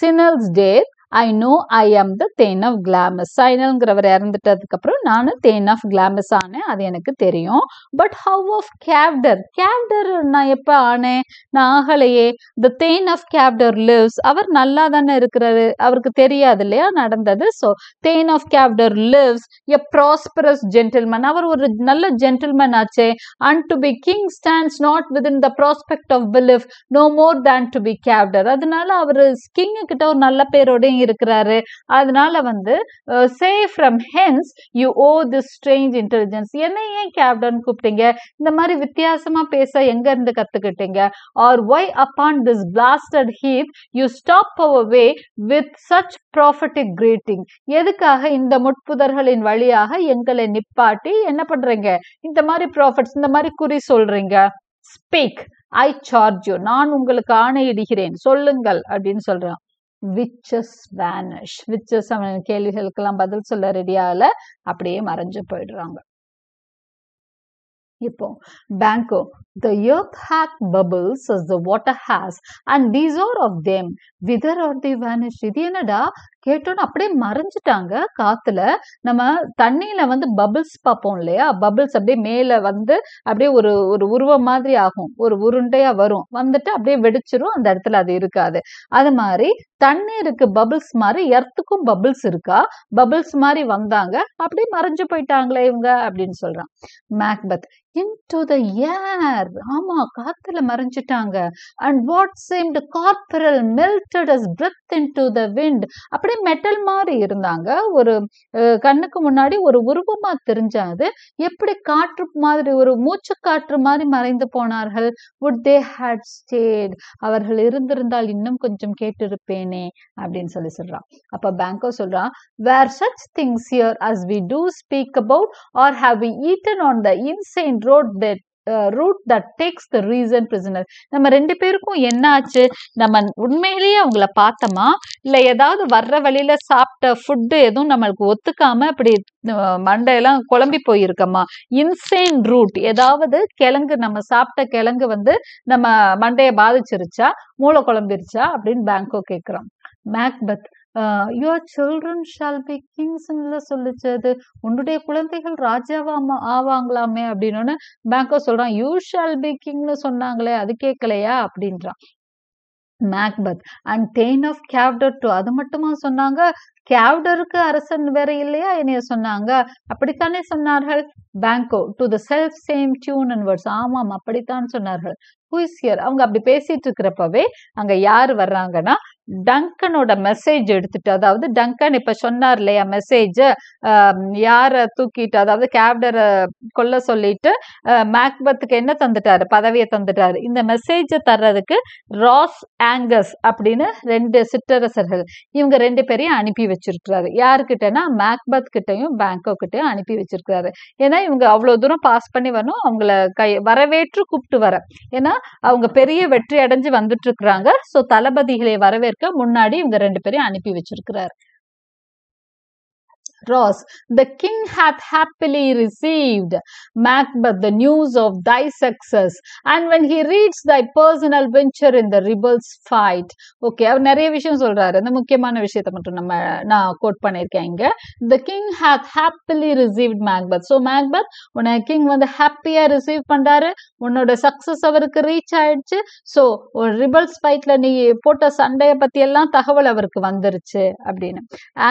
A: Sinel's death I know I am the thane of கிளாமஸ் சைனல்ங்கிறவர் இறந்துட்டதுக்கப்புறம் நான் தேன் ஆஃப் கிளாமஸ் ஆனேன் அது எனக்கு தெரியும் but how of Cawdor Cawdor நான் எப்போ ஆனேன் நான் ஆகலையே the thane of Cawdor lives அவர் நல்லா தானே இருக்கிறாரு அவருக்கு தெரியாது இல்லையா நடந்தது so thane of Cawdor lives a prosperous gentleman அவர் ஒரு நல்ல ஜென்டில்மேன் ஆச்சே and to be king stands not in the prospect of belief no more than to be Cawdor அதனால அவர் கிங்கு கிட்ட ஒரு நல்ல பேரோட இருக்கிறாரு அதனால வந்து say from whence you owe the strange intelligence என்ன ஏன் கேப்டன் கூப்பிட்டீங்க இந்த மாதிரி வித்தியாசமா பேச எங்க இருந்து கத்துக்கிட்டீங்க or why upon this blasted heath you stop our way with such prophetic greeting எதுக்காக இந்த முட்புதர்களின் வழியாக எங்களை நிப்பாட்டி என்ன பண்றீங்க இந்த மாதிரி ப்ராஃபிட்ஸ் இந்த மாதிரி குறி சொல்றீங்க ஸ்பீக் ஐ சார்ஜ் யூ நான் உங்களுக்கு ஆணையிடுகிறேன் சொல்லுங்கள் அப்படின்னு சொல்றேன் விச்சஸ் வேனிஷ் விச்சஸ் கேள்விகளுக்கு எல்லாம் பதில் சொல்ல ரெடியாகல அப்படியே மறைஞ்சு போயிடுறாங்க இப்போ பேங்கோ The yerk hack bubbles as the water has and these are of them. Wither are they vanished? இது என்னடா கேட்டோன்னு அப்படியே மறைஞ்சிட்டாங்க காத்துல நம்ம தண்ணியில வந்து பபிள்ஸ் பார்ப்போம் இல்லையா பபிள்ஸ் அப்படியே மேல வந்து அப்படியே ஒரு ஒரு உருவம் மாதிரி ஆகும் ஒரு உருண்டையா வரும் வந்துட்டு அப்படியே வெடிச்சிரும் அந்த இடத்துல அது இருக்காது அது மாதிரி தண்ணீருக்கு பபிள்ஸ் மாதிரி எர்த்துக்கும் பபிள்ஸ் இருக்கா பபிள்ஸ் மாதிரி வந்தாங்க அப்படியே மறைஞ்சு போயிட்டாங்களே இவங்க அப்படின்னு சொல்றான் மேக்பத் இன் டு த ஏர் சொன்னார் ஆமா காத்துல மறைஞ்சிட்டாங்க and what seemed corporal melted as breath into the wind அப்படியே மெட்டல் மாதிரி இருந்தாங்க ஒரு கண்ணுக்கு முன்னாடி ஒரு உருவமா தெரிஞ்சாது எப்படி காற்று மாதிரி ஒரு மூச்சு காற்று மாதிரி மறைந்து போனார்கள் வுட் தே ஹேட் ஸ்டேட் அவர்கள் இருந்திருந்தால் இன்னும் கொஞ்சம் கேட்டிருப்பேனே அப்படின்னு சொல்லி சொல்றான் அப்ப பேங்கோ சொல்றான் were such things here as we do speak about or have we eaten on the insane root that root that takes the reason prisoner நம்ம ரெண்டு பேருக்கும் என்ன ஆச்சு நம்ம உண்மையிலேயே அவங்கள பார்த்தோமா இல்லை ஏதாவது வர்ற வழியில சாப்பிட்ட ஃபுட்டு எதுவும் நம்மளுக்கு ஒத்துக்காம இப்படி மண்டையெல்லாம் குழம்பி போயிருக்கோமா இன்சேன் ரூட் ஏதாவது கிழங்கு நம்ம சாப்பிட்ட கிழங்கு வந்து நம்ம மண்டையை பாதிச்சிருச்சா மூளை குழம்பிருச்சா அப்படின்னு பேங்கோ கேட்குறோம் Macbeth your children shall be கிங்ஸ்ன்னு சொல்லிச்சு அது உன்னுடைய குழந்தைகள் ராஜாவா ஆவாங்களாமே அப்படின்னோன்னு பேங்கோ சொல்றான் யூ ஷால் பி கிங்னு சொன்னாங்களே அது கேட்கலையா அப்படின்றான் Macbeth and thane of Cawdor too அது மட்டுமா சொன்னாங்க கேவ்டருக்கு அரசன் வேற இல்லையா என்னைய சொன்னாங்க அப்படித்தானே சொன்னார்கள் Banquo to the selfsame tune and words ஆமாம் அப்படித்தான் சொன்னார்கள் ஹூஇஸ் ஹியர் அவங்க அப்படி பேசிட்டு இருக்கிறப்பவே அங்க யார் வர்றாங்கன்னா டங்கனோட மெசேஜ் எடுத்துட்டு அதாவது டங்கன் இப்ப சொன்னார் இல்லையா மெசேஜ் யார தூக்கிட்டு அதாவது கேப்டரை கொல்ல சொல்லிட்டு மேக்பத்துக்கு என்ன தந்துட்டாரு பதவியை தந்துட்டாரு இந்த மெசேஜை தர்றதுக்கு ராஸ் ஆங்கஸ் அப்படின்னு ரெண்டு சிற்றரசர்கள் இவங்க ரெண்டு பேரையும் அனுப்பி வச்சிருக்கிறாரு யாருக்கிட்டனா மேக்பத் கிட்டையும் பேங்கோ கிட்டையும் அனுப்பி வச்சிருக்கிறாரு ஏன்னா இவங்க அவ்வளவு தூரம் பாஸ் பண்ணி வரணும் அவங்கள கை வரவேற்று கூப்பிட்டு வர ஏன்னா அவங்க பெரிய வெற்றி அடைஞ்சு வந்துட்டு இருக்கிறாங்க ஸோ தளபதிகளை வரவேற்க முன்னாடி இவங்க ரெண்டு பேரையும் அனுப்பி வச்சிருக்கிறார் dross the king hath happily received. Macbeth, the news of thy success. And when he reads thy personal venture in the rebels fight. Okay அவர் நிறைய விஷயம் சொல்றாரு அந்த முக்கியமான விஷயத்த மட்டும் நம்ம நான் கோட் பண்ணியிருக்கேன் இங்க the king hath happily received Macbeth so Macbeth உன்னை கிங் வந்து ஹாப்பியா ரிசீவ் பண்றாரு உன்னோட சக்சஸ் அவருக்கு ரீச் ஆயிடுச்சு ஸோ ரிபல்ஸ் ஃபைட்ல நீ போட்ட சண்டையை பத்தி எல்லாம் தகவல் அவருக்கு வந்துருச்சு அப்படின்னு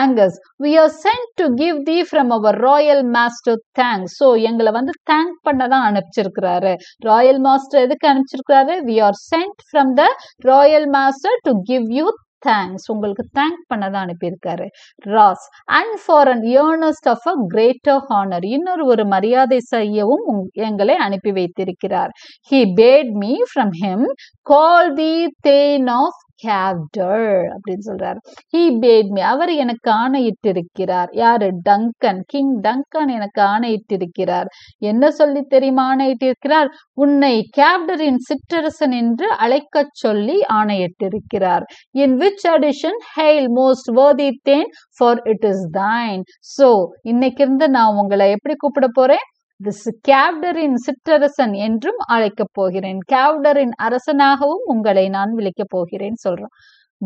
A: Angus we are sent to give thee from our royal master thanks so எங்களை வந்து தேங்க் பண்ண தான் அனுப்பிச்சிருக்கிறாரு ராயல் மாஸ்டர் எதுக்கு அனுப்பிச்சிருக்கிறாரு we are sent from the royal master to give you thanks உங்களுக்கு தேங்க் பண்ண தான் அனுப்பியிருக்காரு Ross and for an earnest of a greater honour இன்னொரு ஒரு மரியாதை செய்யவும் எங்களை அனுப்பி வைத்திருக்கிறார் he bade me from him call thee thane of Cawdor அப்படின்னு சொல்றாரு ஹீ பேட் அவர் எனக்கு ஆணையிட்டிருக்கிறார் யாரு டங்கன் கிங் டங்கன் எனக்கு ஆணையிட்டிருக்கிறார் என்ன சொல்லி தெரியுமா ஆணையிட்டிருக்கிறார் உன்னை கேவ்டரின் சிற்றரசன் என்று அழைக்க சொல்லி ஆணையிட்டிருக்கிறார் in which addition hail most worthy thane for it is thine so இன்னைக்கு இருந்து நான் உங்களை எப்படி கூப்பிட போறேன் திஸ் கேவ்டரின் சிற்றரசன் என்றும் அழைக்கப் போகிறேன் கேவ்டரின் அரசனாகவும் உங்களை நான் விழிக்கப் போகிறேன் சொல்றான்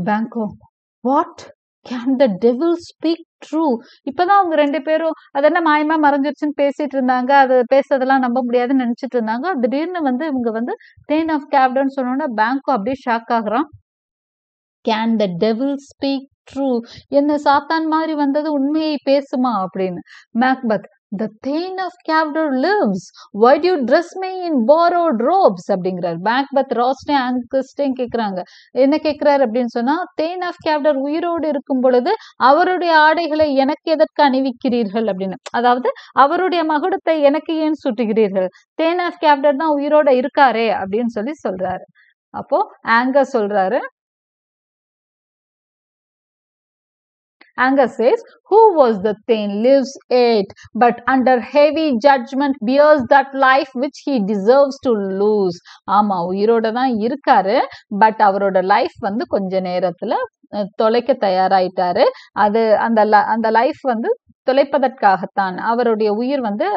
A: Banquo what can the devil speak true இப்பதான் அவங்க ரெண்டு பேரும் அது என்ன மாயமா மறைஞ்சிருச்சுன்னு பேசிட்டு இருந்தாங்க அது பேசுறதெல்லாம் நம்ப முடியாதுன்னு நினைச்சிட்டு இருந்தாங்க திடீர்னு வந்து இவங்க வந்து தேன் ஆஃப் கேப்டன் சொன்னோட பேங்க்கும் அப்படியே ஷாக் ஆகுறான் can the devil speak true என்ன சாத்தான் மாதிரி வந்தது உண்மையை பேசுமா அப்படின்னு Macbeth the thane of Cawdor lives why do you dress me in borrowed robes அப்படிங்கிறார் பேக்பத் ராஸ்டே ஆங்கஸ்டையும் கேட்குறாங்க என்ன கேட்குறாரு அப்படின்னு சொன்னால் தேன் ஆஃப் கேப்டர் உயிரோடு இருக்கும் பொழுது அவருடைய ஆடைகளை எனக்கு எதற்கு அணிவிக்கிறீர்கள் அப்படின்னு அதாவது அவருடைய மகுடத்தை எனக்கு ஏன் சுட்டுகிறீர்கள் தேன் ஆஃப் கேப்டர் தான் உயிரோட இருக்காரே அப்படின்னு சொல்லி சொல்றாரு அப்போ ஆங்கர் சொல்றாரு Anger says, Who was the thing lives it, but under heavy judgment bears that life which he deserves to lose. Ama, உயிரோட na இருக்காரு but அவரோட life vandu கொஞ்ச நேரத்துல தொலைக்க தயாராயிட்டாரு அது அந்த அந்த லைஃப் வந்து தொலைப்பதற்காகத்தான் அவருடைய உயிர் வந்து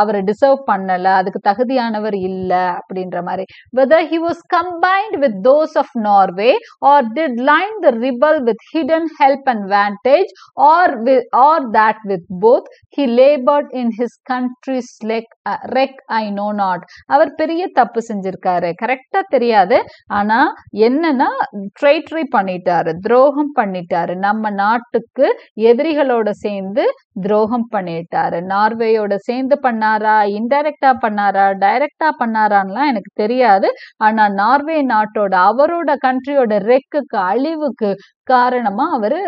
A: அவரை டிசர்வ் பண்ணல அதுக்கு தகுதியானவர் இல்லை அப்படின்ற மாதிரி whether he was combined with those of Norway or did line the rebel with hidden help and vantage or or that with both he laboured in his country's leg wreck I know not அவர் பெரிய தப்பு செஞ்சிருக்காரு கரெக்டா தெரியாது ஆனா என்னன்னா ட்ரைட்ரி பண்ணிட்டாரு துரோகம் பண்ணிட்டாரு நம்ம நாட்டுக்கு எதிரிகளோட சேர்ந்து துரோகம் பண்ணிட்டாரு நார்வேயோட சேர்ந்து பண்ணாரா இன்டைரக்டா பண்ணாரா டைரக்டா பண்ணாரான்லாம் எனக்கு தெரியாது ஆனா நார்வே நாட்டோட அவரோட கண்ட்ரியோட ரெக்குக்கு அழிவுக்கு காரணமா அவரு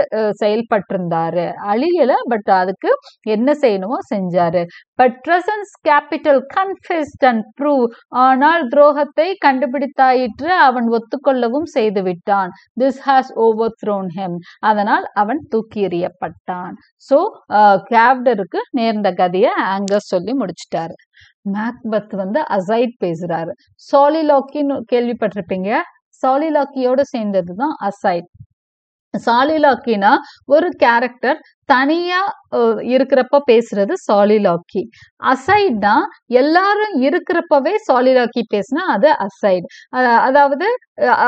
A: செயல்பட்டிருந்தாரு அழியல பட் அதுக்கு என்ன செய்யணுமோ செஞ்சாரு பட் கேபிட்டல் அண்ட் ப்ரூவ் ஆனால் துரோகத்தை கண்டுபிடித்தாயிற்று அவன் ஒத்துக்கொள்ளவும் செய்து விட்டான் this has overthrown him அதனால் அவன் தூக்கி எறியப்பட்டான் ஸோ கேப்டருக்கு நேர்ந்த கதையை ஆங்கர் சொல்லி முடிச்சிட்டாரு மேக்பத் வந்து அசைட் பேசுறாரு சாலிலாக்கின்னு கேள்விப்பட்டிருப்பீங்க சாலிலாக்கியோட சேர்ந்தது தான் அசைட் சாலிலாக்கினா ஒரு கேரக்டர் தனியா இருக்கிறப்ப பேசுறது சாலிலாக்கி தான் எல்லாரும் இருக்கிறப்பவே சாலிலாக்கி பேசினா அது அசைட் அதாவது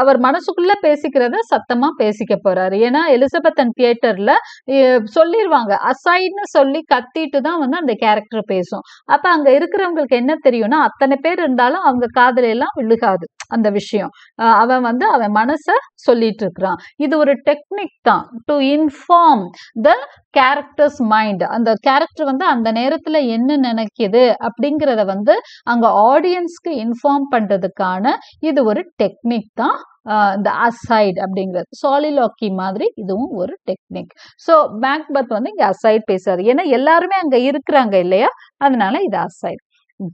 A: அவர் மனசுக்குள்ள பேசிக்கிறத சத்தமா பேசிக்க போறாரு ஏன்னா அண்ட் தியேட்டர்ல சொல்லிடுவாங்க அசைட்னு சொல்லி கத்திட்டு தான் வந்து அந்த கேரக்டர் பேசும் அப்ப அங்க இருக்கிறவங்களுக்கு என்ன தெரியும்னா அத்தனை பேர் இருந்தாலும் அவங்க காதல எல்லாம் விழுகாது அந்த விஷயம் அவன் வந்து அவன் மனச சொல்லிட்டு இருக்கிறான் இது ஒரு டெக்னிக் தான் to inform the character's mind அந்த கேரக்டர் வந்து அந்த நேரத்தில் என்ன நினைக்குது அப்படிங்கிறத வந்து அங்கே ஆடியன்ஸ்க்கு இன்ஃபார்ம் பண்ணுறதுக்கான இது ஒரு டெக்னிக் தான் இந்த அசைட் அப்படிங்கிறது சாலிலாக்கி மாதிரி இதுவும் ஒரு டெக்னிக் ஸோ மேக்பத் வந்து இங்கே அசைட் பேசுறாரு ஏன்னா எல்லாருமே அங்கே இருக்கிறாங்க இல்லையா அதனால இது aside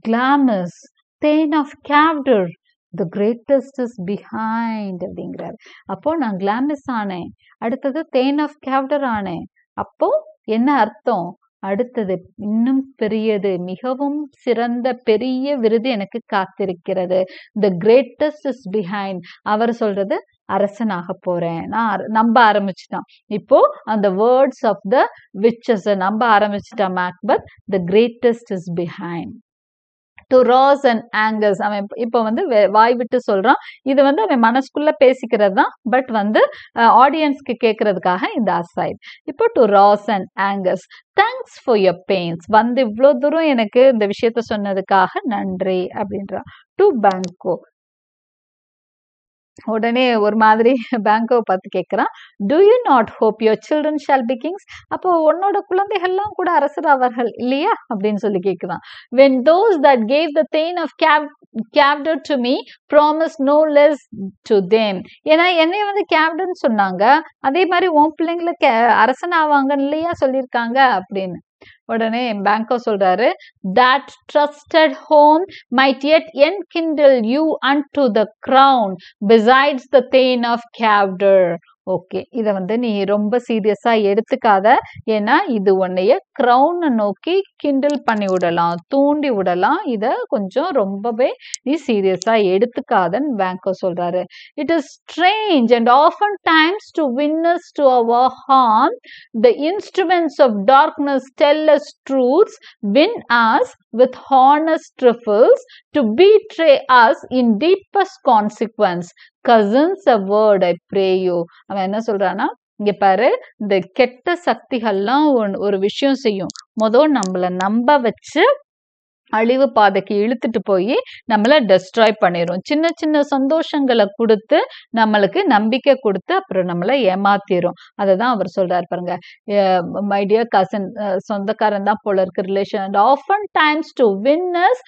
A: Glamis thane of Cawdor the greatest is behind அப்படிங்கிறாரு அப்போ நான் கிளாமிஸ் ஆனேன் அடுத்தது தேன் ஆஃப் கேப்டர் ஆனேன் அப்போ என்ன அர்த்தம் அடுத்தது இன்னும் பெரியது மிகவும் சிறந்த பெரிய விருது எனக்கு காத்திருக்கிறது த கிரேட்டஸ்ட் இஸ் பிஹைண்ட் அவர் சொல்றது அரசனாக போறேன் நான் நம்ப ஆரம்பிச்சிட்டான் இப்போ அந்த வேர்ட்ஸ் ஆஃப் த விச்சஸ் நம்ப ஆரம்பிச்சிட்டான் Macbeth the greatest is behind to Ross and Angus அவன் இப்போ வந்து வாய் விட்டு சொல்கிறான் இது வந்து அவன் மனசுக்குள்ளே பேசிக்கிறது தான் பட் வந்து ஆடியன்ஸ்க்கு கேட்கறதுக்காக இந்த அசைட் இப்போ to Ross and Angus thanks for your pains வந்து இவ்வளோ தூரம் எனக்கு இந்த விஷயத்த சொன்னதுக்காக நன்றி அப்படின்றான் டு பேங்கோ உடனே ஒரு மாதிரி பேங்கோ பார்த்து கேட்குறான் do you not hope your children shall be kings அப்போ உன்னோட குழந்தைகள்லாம் கூட அரசர் அவர்கள் இல்லையா அப்படின்னு சொல்லி கேட்குறான் when those that gave the thane of Caw Cawdor to me promise no less to them ஏன்னா என்னை வந்து கேப்டன் சொன்னாங்க அதே மாதிரி உன் பிள்ளைங்களுக்கு அரசன் ஆவாங்கன்னு இல்லையா சொல்லியிருக்காங்க அப்படின்னு உடனே பேங்கோ சொல்றாரு that trusted home might yet enkindle you unto the crown besides the thane of Cawdor okay இதை வந்து நீ ரொம்ப சீரியஸாக எடுத்துக்காத ஏன்னா இது உன்னைய க்ரௌனை நோக்கி கிண்டில் பண்ணி விடலாம் தூண்டி விடலாம் இதை கொஞ்சம் ரொம்பவே நீ சீரியஸாக எடுத்துக்காதன்னு பேங்கோ சொல்கிறாரு it is strange and oftentimes to win us to our harm the instruments of darkness tell us truths win us with ஹார்னஸ் trifles to betray us in deepest consequence. Cousins, a word, I pray you. அவன் என்ன சொல்றான்னா இங்க பாரு இந்த கெட்ட சக்திகள்லாம் ஒரு விஷயம் செய்யும் மொதல் நம்மள நம்ப வச்சு அழிவு பாதைக்கு இழுத்துட்டு போய் நம்மளை டெஸ்ட்ராய் பண்ணிடும் சின்ன சின்ன சந்தோஷங்களை கொடுத்து நம்மளுக்கு நம்பிக்கை கொடுத்து அப்புறம் நம்மளை ஏமாத்திரும் அதை தான் அவர் சொல்றாரு பாருங்க மைடியர் கசன் சொந்தக்காரன் தான் போல இருக்கு relation and oftentimes to win us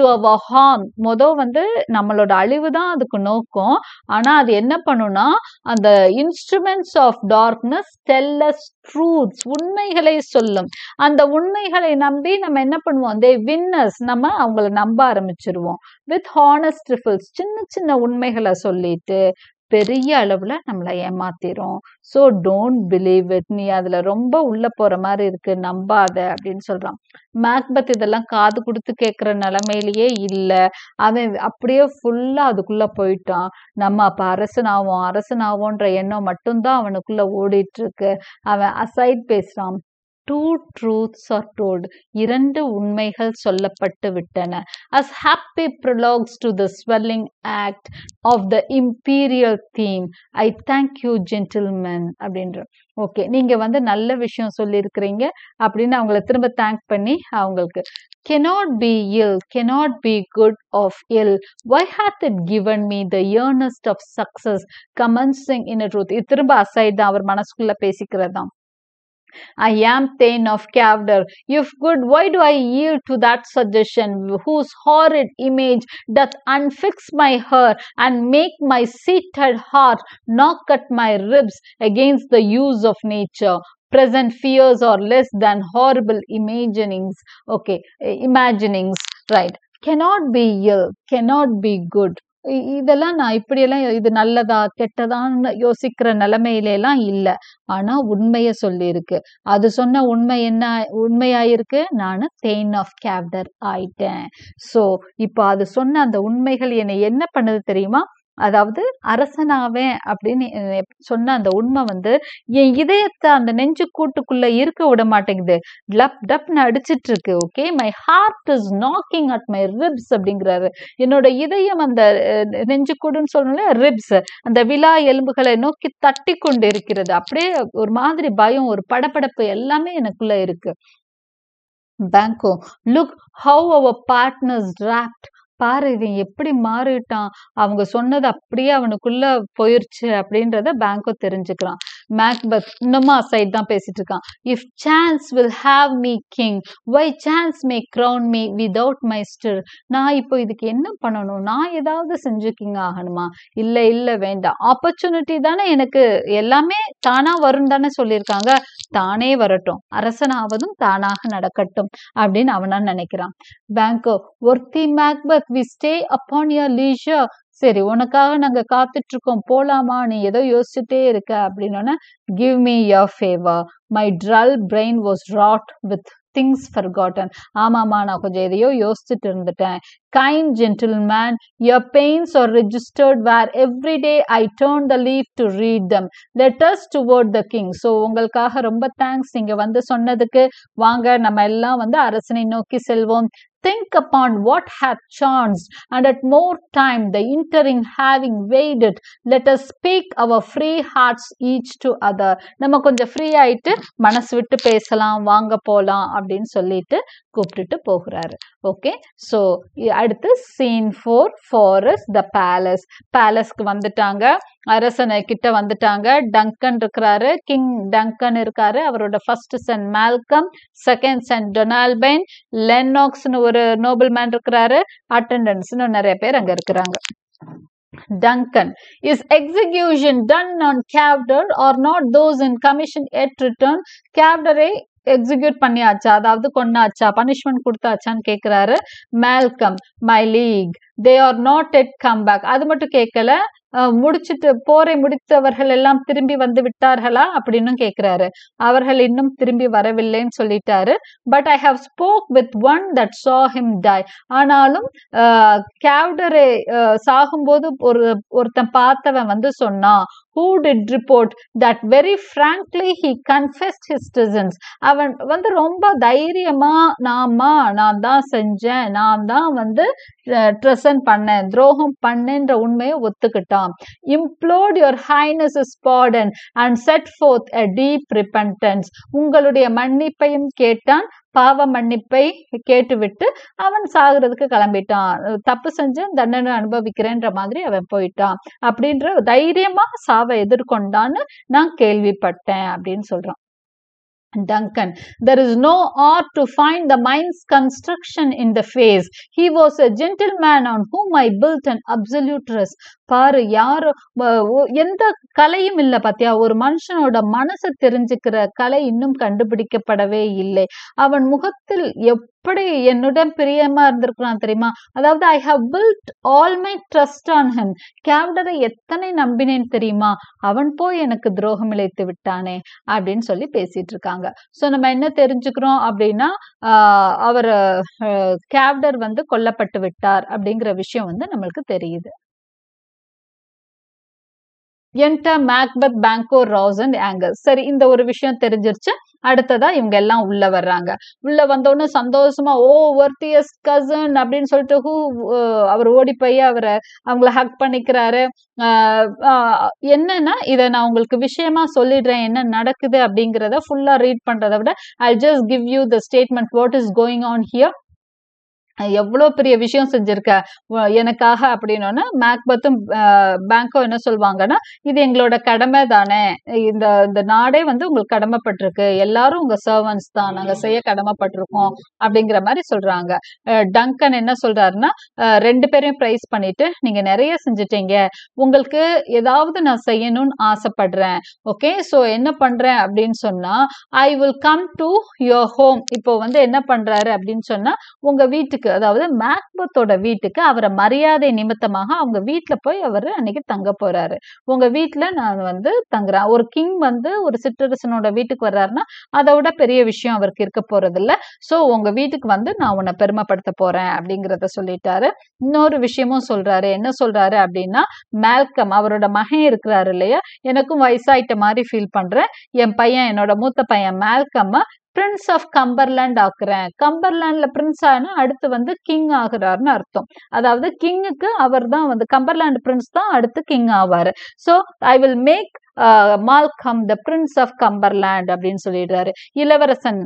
A: to our harm மொதல் வந்து நம்மளோட அழிவு தான் அதுக்கு நோக்கம் ஆனால் அது என்ன பண்ணும்னா அந்த instruments of darkness tell us truths உண்மைகளை சொல்லும் அந்த உண்மைகளை நம்பி நம்ம என்ன பண்ணுவோம் தே வின் ட்ரூனஸ் நம்ம அவங்கள நம்ப ஆரம்பிச்சிருவோம் வித் ஹானஸ்ட் ட்ரிஃபிள்ஸ் சின்ன சின்ன உண்மைகளை சொல்லிட்டு பெரிய அளவில் நம்மளை ஏமாத்திரும் ஸோ டோன்ட் பிலீவ் இட் நீ அதில் ரொம்ப உள்ள போகிற மாதிரி இருக்கு நம்பாத அப்படின்னு சொல்கிறான் மேக்பத் இதெல்லாம் காது கொடுத்து கேட்குற நிலமையிலேயே இல்லை அவன் அப்படியே ஃபுல்லாக அதுக்குள்ளே போயிட்டான் நம்ம அப்போ அரசனாவோம் அரசனாவோன்ற எண்ணம் மட்டும்தான் அவனுக்குள்ளே ஓடிட்டுருக்கு அவன் அசைட் பேசுகிறான் டூ ட்ரூத்ஸ் ஆர் டோல்டு இரண்டு உண்மைகள் சொல்லப்பட்டு விட்டன as happy prologues to the swelling act of the imperial theme I thank you gentleman அப்படின்ற ஓகே நீங்கள் வந்து நல்ல விஷயம் சொல்லியிருக்கிறீங்க அப்படின்னு அவங்கள திரும்ப தேங்க் பண்ணி அவங்களுக்கு cannot be ill cannot be good of ill why hath it given me the earnest of success commencing in truth இது திரும்ப அசைட் தான் அவர் மனசுக்குள்ளே பேசிக்கிறதாம் I am Thane of Cavder. If good, why do I yield to that suggestion, whose horrid image doth unfix my hair and make my seated heart knock at my ribs against the use of nature? Present fears are less than horrible imaginings. Okay, imaginings, right? Cannot be ill, cannot be good இதெல்லாம் நான் இப்படியெல்லாம் இது நல்லதா கெட்டதான்னு யோசிக்கிற நிலைமையிலலாம் இல்லை ஆனால் உண்மையை சொல்லியிருக்கு அது சொன்ன உண்மை என்ன உண்மையாயிருக்கு நான் தேன் ஆஃப் கேப்டர் ஆயிட்டேன் ஸோ இப்போ அது சொன்ன அந்த உண்மைகள் என்னை என்ன பண்ணுது தெரியுமா அதாவது அரசனாவேன் அப்படின்னு சொன்ன அந்த உண்மை வந்து என் இதயத்தை அந்த நெஞ்சு கூட்டுக்குள்ள இருக்க விட மாட்டேங்குது டப் டப்னு அடிச்சிட்டு இருக்கு okay my heart is knocking at my ribs அப்படிங்கிறாரு என்னோட இதயம் அந்த நெஞ்சு கூடுன்னு சொல்லணும்ல ரிப்ஸ் அந்த விழா எலும்புகளை நோக்கி தட்டி கொண்டு இருக்கிறது அப்படியே ஒரு மாதிரி பயம் ஒரு படப்படப்பு எல்லாமே எனக்குள்ள இருக்கு Banquo look how our partners rapt பாரு இவன் எப்படி மாறிட்டான் அவங்க சொன்னது அப்படியே அவனுக்குள்ள போயிருச்சு அப்படின்றத பேங்கோ தெரிஞ்சுக்கிறான் மேக்பத் இன்னமா சைட் தான் பேசிட்டு இருக்கான் if chance will have me king why chance may crown me without my still நான் இப்போ இதுக்கு என்ன பண்ணணும் நான் ஏதாவது செஞ்சு கிங் ஆகணுமா இல்லை இல்லை வேண்டாம் ஆப்பர்ச்சுனிட்டி தானே எனக்கு எல்லாமே தானாக வரும் தானே சொல்லியிருக்காங்க தானே வரட்டும் அரசனாவதும் தானாக நடக்கட்டும் அப்படின்னு அவனா நினைக்கிறான் Banquo worthy Macbeth we stay upon your leisure சரி உனக்காக நாங்க காத்துட்டு இருக்கோம் போலாமா நீ ஏதோ யோசிச்சுட்டே இருக்க அப்படின்னோன்னா give me your favour my dull brain was wrought with things forgotten ஆமாமா நான் கொஞ்சம் எதையோ யோசிச்சுட்டு இருந்துட்டேன் kind gentleman your pains are registered where every day I turn the leaf to read them letters word the king so உங்களுக்காக ரொம்ப thanks நீங்கள் வந்து சொன்னதுக்கு வாங்க நம்ம எல்லாம் வந்து அரசனை நோக்கி செல்வோம் think upon what hath chanced, and at more time the interim having weighed it, let us speak our free hearts each to other. நம்ம கொஞ்சம் ஃப்ரீ ஆயிட்டு மனசு விட்டு பேசலாம் வாங்க போலாம் அப்படின்னு சொல்லிட்டு கூப்பிட்டுட்டு போகிறாரு ஓகே ஸோ அடுத்து scene four forest the palace பேலஸ்க்கு வந்துட்டாங்க அரசனை கிட்ட வந்துட்டாங்க டங்கன் இருக்கிறாரு கிங் டங்கன் இருக்காரு அவரோட first son Malcolm second son Donalbain லென்னாக்ஸ்னு ஒரு நோபல் மேன் இருக்கிறாரு அட்டண்டன்ஸ்னு நிறைய பேர் அங்க இருக்கிறாங்க Duncan. Is execution done on Cavder or not those in commission at return? Captor execute பண்ணியாச்சா அதாவது கொண்டாச்சா பனிஷ்மெண்ட் கொடுத்தாச்சான்னு கேட்குறாரு Malcolm my liege they are not yet come back அது மட்டும் கேட்கல முடிச்சுட்டு போரை முடித்தவர்கள் எல்லாம் திரும்பி வந்து விட்டார்களா அப்படின்னு கேட்கிறாரு அவர்கள் இன்னும் திரும்பி வரவில்லைன்னு சொல்லிட்டாரு but I have spoke with one that saw him die ஆனாலும் கேவ்டரை சாகும்போது ஒரு ஒருத்தன் பார்த்தவன் வந்து சொன்னான் who did report that very frankly he confessed his sins அவன் வந்து ரொம்ப தைரியமா நாமா நான் தான் செஞ்சேன் நான் தான் வந்து ட்ரெசன் பண்ணேன் துரோகம் பண்ணேன்ற உண்மையை ஒத்துக்கிட்டான் implored your is pardon and set forth a deep repentance உங்களுடைய மன்னிப்பையும் கேட்டான் பாவ மன்னிப்பை கேட்டுவிட்டு அவன் சாகுறதுக்கு கிளம்பிட்டான் தப்பு செஞ்சு தண்டனை அனுபவிக்கிறேன்ற மாதிரி அவன் போயிட்டான் அப்படின்ற தைரியமா சாவை எதிர்கொண்டான்னு நான் கேள்விப்பட்டேன் அப்படின்னு சொல்றான் Duncan. There is no art to find the mind's construction in the face. He was a gentleman on whom I built an absolute trust. பாரு யாரு எந்த கலையும் இல்லை பாத்தியா ஒரு மனுஷனோட மனசை தெரிஞ்சுக்கிற கலை இன்னும் கண்டுபிடிக்கப்படவே இல்லை அவன் முகத்தில் எப்படி என்னுடன் பிரியமா இருந்திருக்கிறான் தெரியுமா அதாவது I have built all my trust on him கேப்டரை எத்தனை நம்பினேன் தெரியுமா அவன் போய் எனக்கு துரோகம் இழைத்து விட்டானே அப்படின்னு சொல்லி பேசிட்டு இருக்காங்க சோ நம்ம என்ன தெரிஞ்சுக்கிறோம் அப்படின்னா அவர் கேப்டர் வந்து கொல்லப்பட்டு விட்டார் அப்படிங்கிற விஷயம் வந்து நம்மளுக்கு தெரியுது என்ட Macbeth Banquo Ross and Angus சரி இந்த ஒரு விஷயம் தெரிஞ்சிருச்சு அடுத்ததா இவங்க எல்லாம் உள்ள வர்றாங்க உள்ள வந்தோடனே சந்தோஷமா ஓ ஒர்த்தியஸ் கசன் அப்படின்னு சொல்லிட்டு ஹூ அவர் ஓடி போய் அவரை அவங்கள ஹக் பண்ணிக்கிறாரு என்னன்னா இதை நான் உங்களுக்கு விஷயமா சொல்லிடுறேன் என்ன நடக்குது அப்படிங்கிறத ஃபுல்லா ரீட் பண்றதை விட I just give you the statement what is going on here எவ்வளோ பெரிய விஷயம் செஞ்சிருக்க எனக்காக அப்படின்னோன்னா மேக்பத்தும் பேங்கும் என்ன சொல்லுவாங்கன்னா இது எங்களோட கடமை தானே இந்த இந்த நாடே வந்து உங்களுக்கு கடமைப்பட்டிருக்கு எல்லாரும் உங்க சர்வன்ஸ் தான் நாங்கள் செய்ய கடமைப்பட்டிருக்கோம் அப்படிங்கிற மாதிரி சொல்றாங்க டங்கன் என்ன சொல்றாருன்னா ரெண்டு பேரையும் ப்ரைஸ் பண்ணிட்டு நீங்க நிறைய செஞ்சுட்டீங்க உங்களுக்கு ஏதாவது நான் செய்யணும்னு ஆசைப்படுறேன் ஓகே ஸோ என்ன பண்றேன் அப்படின்னு சொன்னா I will come to your home இப்போ வந்து என்ன பண்றாரு அப்படின்னு சொன்னா உங்க வீட்டுக்கு வீட்டுக்கு அதாவது மேக்பத்தோட வீட்டுக்கு அவரை மரியாதை நிமித்தமாக அவங்க வீட்டுல போய் அவர் அன்னைக்கு தங்க போறாரு உங்க வீட்டுல நான் வந்து தங்குறேன் ஒரு கிங் வந்து ஒரு சிற்றரசனோட வீட்டுக்கு வர்றாருன்னா அதை விட பெரிய விஷயம் அவருக்கு இருக்க போறது இல்ல சோ உங்க வீட்டுக்கு வந்து நான் உன்னை பெருமைப்படுத்த போறேன் அப்படிங்கிறத சொல்லிட்டாரு இன்னொரு விஷயமும் சொல்றாரு என்ன சொல்றாரு அப்படின்னா மேல்கம் அவரோட மகன் இருக்கிறாரு இல்லையா எனக்கும் வயசாயிட்ட மாதிரி ஃபீல் பண்றேன் என் பையன் என்னோட மூத்த பையன் மேல்கம் பிரின்ஸ் ஆஃப் கம்பர்லேண்ட் ஆக்குறேன் கம்பர்லேண்ட்ல பிரின்ஸ் ஆனா அடுத்து வந்து கிங் ஆகுறாருன்னு அர்த்தம் அதாவது கிங்குக்கு அவர் தான் வந்து கம்பர்லேண்ட் பிரின்ஸ் தான் அடுத்து கிங் ஆவாரு so I will make Malcolm the prince of Cumberland அப்படின்னு சொல்லிடுறாரு இளவரசன்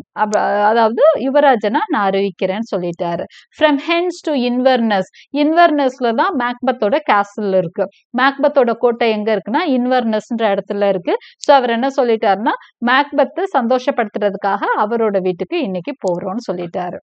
A: அதாவது யுவராஜனா நான் அறிவிக்கிறேன்னு சொல்லிட்டாரு ஃப்ரம் ஹென்ஸ் டு இன்வர்னஸ் இன்வர்னஸ்ல தான் மேக்பத்தோட கேசல் இருக்கு மேக்பத்தோட கோட்டை எங்க இருக்குன்னா இன்வர்னஸ்ன்ற இடத்துல இருக்கு ஸோ அவர் என்ன சொல்லிட்டாருன்னா மேக்பத் சந்தோஷப்படுத்துறதுக்காக அவரோட வீட்டுக்கு இன்னைக்கு போறோம்னு சொல்லிட்டாரு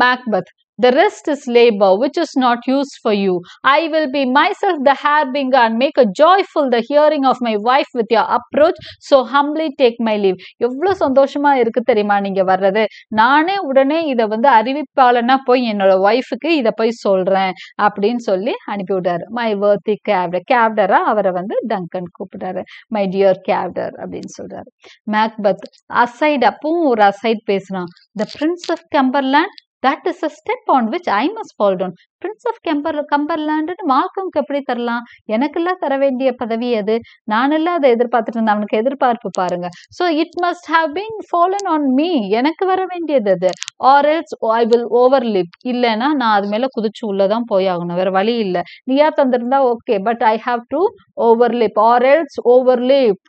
A: Macbeth The rest is labor, which is not used for you. I will be myself the hairbringer and make a joyful the hearing of my wife with your approach. So humbly take my leave. எவ்வளோ சந்தோஷமா இருக்கு தெரியுமா நீங்க வர்றது நானே உடனே இதை வந்து அறிவிப்பாளனா போய் என்னோட ஒய்ஃபுக்கு இதை போய் சொல்றேன் அப்படின்னு சொல்லி அனுப்பி விட்டாரு மை வர்த்தி கேப்டர் கேப்டரா அவரை வந்து டங்கன் கூப்பிட்டாரு மை டியர் கேப்டர் அப்படின்னு சொல்றாரு மேக்பத் அசைட் அப்பவும் ஒரு அசைட் பேசுறான் the prince of Cumberland that is a step on which I must fall down prince of Cumber Cumberland மால்கம்க்கு எப்படி தரலாம் எனக்கெல்லாம் தர வேண்டிய பதவி அது நானெல்லாம் அதை எதிர்பார்த்துட்டு இருந்தேன் அவனுக்கு எதிர்பார்ப்பு பாருங்க so it must have been fallen on me எனக்கு வர வேண்டியது அது or else I will over leap இல்லைன்னா நான் அது மேலே குதிச்சு உள்ளதான் போய் ஆகணும் வேற வழி இல்லை நீயா தந்திருந்தா okay but I have to over leap or else over leap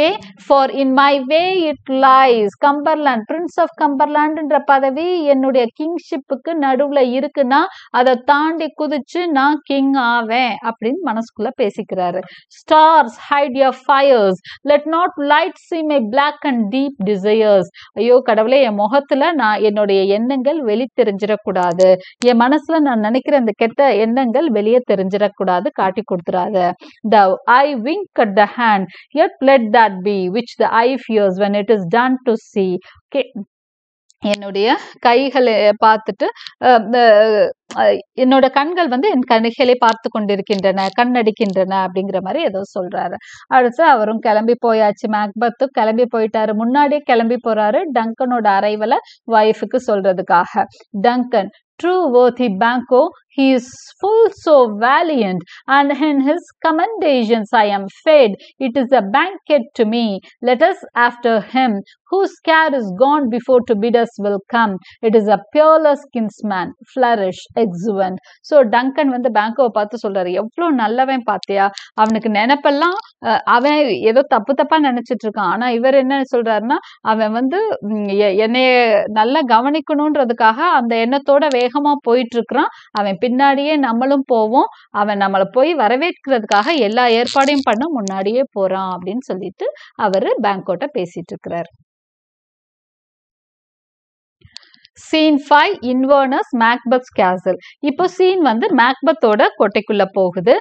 A: okay for in my way it lies Cumberland prince of கம்பர்லாண்டுன்ற பதவி என்னுடைய கிங்ஷிப்புக்கு நடுவில் இருக்குன்னா அதை தாண்டி குதிச்சு நான் கிங் ஆவேன் அப்படின்னு மனசுக்குள்ள பேசிக்கிறாரு stars hide your fires let not light seem my black and deep desires ஐயோ கடவுளே என் முகத்துல நான் என்னுடைய எண்ணங்கள் வெளி தெரிஞ்சிடக்கூடாது என் மனசுல நான் நினைக்கிற அந்த கெட்ட எண்ணங்கள் வெளியே தெரிஞ்சிடக்கூடாது காட்டி கொடுத்துறாரு the eye wink at the hand yet let the that be which the eye fears when it is done to see okay என்னுடைய கைகளை பார்த்துட்டு என்னோட கண்கள் வந்து என் கணிகளை பார்த்து கொண்டிருக்கின்றன கண்ணடிக்கின்றன அப்படிங்கிற மாதிரி ஏதோ சொல்றாரு அடுத்து அவரும் கிளம்பி போயாச்சு மேக்பத்து கிளம்பி போயிட்டாரு முன்னாடியே கிளம்பி போறாரு டங்கனோட அரைவல ஒய்ஃபுக்கு சொல்றதுக்காக Duncan true worthy Banco, he is full so valiant, and in his commendations I am fed. It is a banquet to me. Let us after him, whose care is gone before to bid us will come. It is a peerless kinsman, flourish, exuant. So Duncan வந்து பேங்கோவை பார்த்து சொல்றாரு எவ்வளோ நல்லவன் பார்த்தியா அவனுக்கு நினைப்பெல்லாம் அவன் ஏதோ தப்பு தப்பா நினைச்சிட்டு இருக்கான் ஆனா இவர் என்ன சொல்றாருன்னா அவன் வந்து என்னைய நல்லா கவனிக்கணுன்றதுக்காக அந்த எண்ணத்தோட வே போயிட்டு இருக்கிறான் அவன் பின்னாடியே நம்மளும் போவோம் அவன் நம்மளை போய் வரவேற்கிறதுக்காக எல்லா ஏற்பாடையும் பண்ண முன்னாடியே போறான் அப்படின்னு சொல்லிட்டு அவரு பேங்கோட்ட பேசிட்டு இருக்கிறார் scene five Inverness Macbeth castle இப்போ சீன் வந்து மேக்பத்தோட கொட்டைக்குள்ள போகுது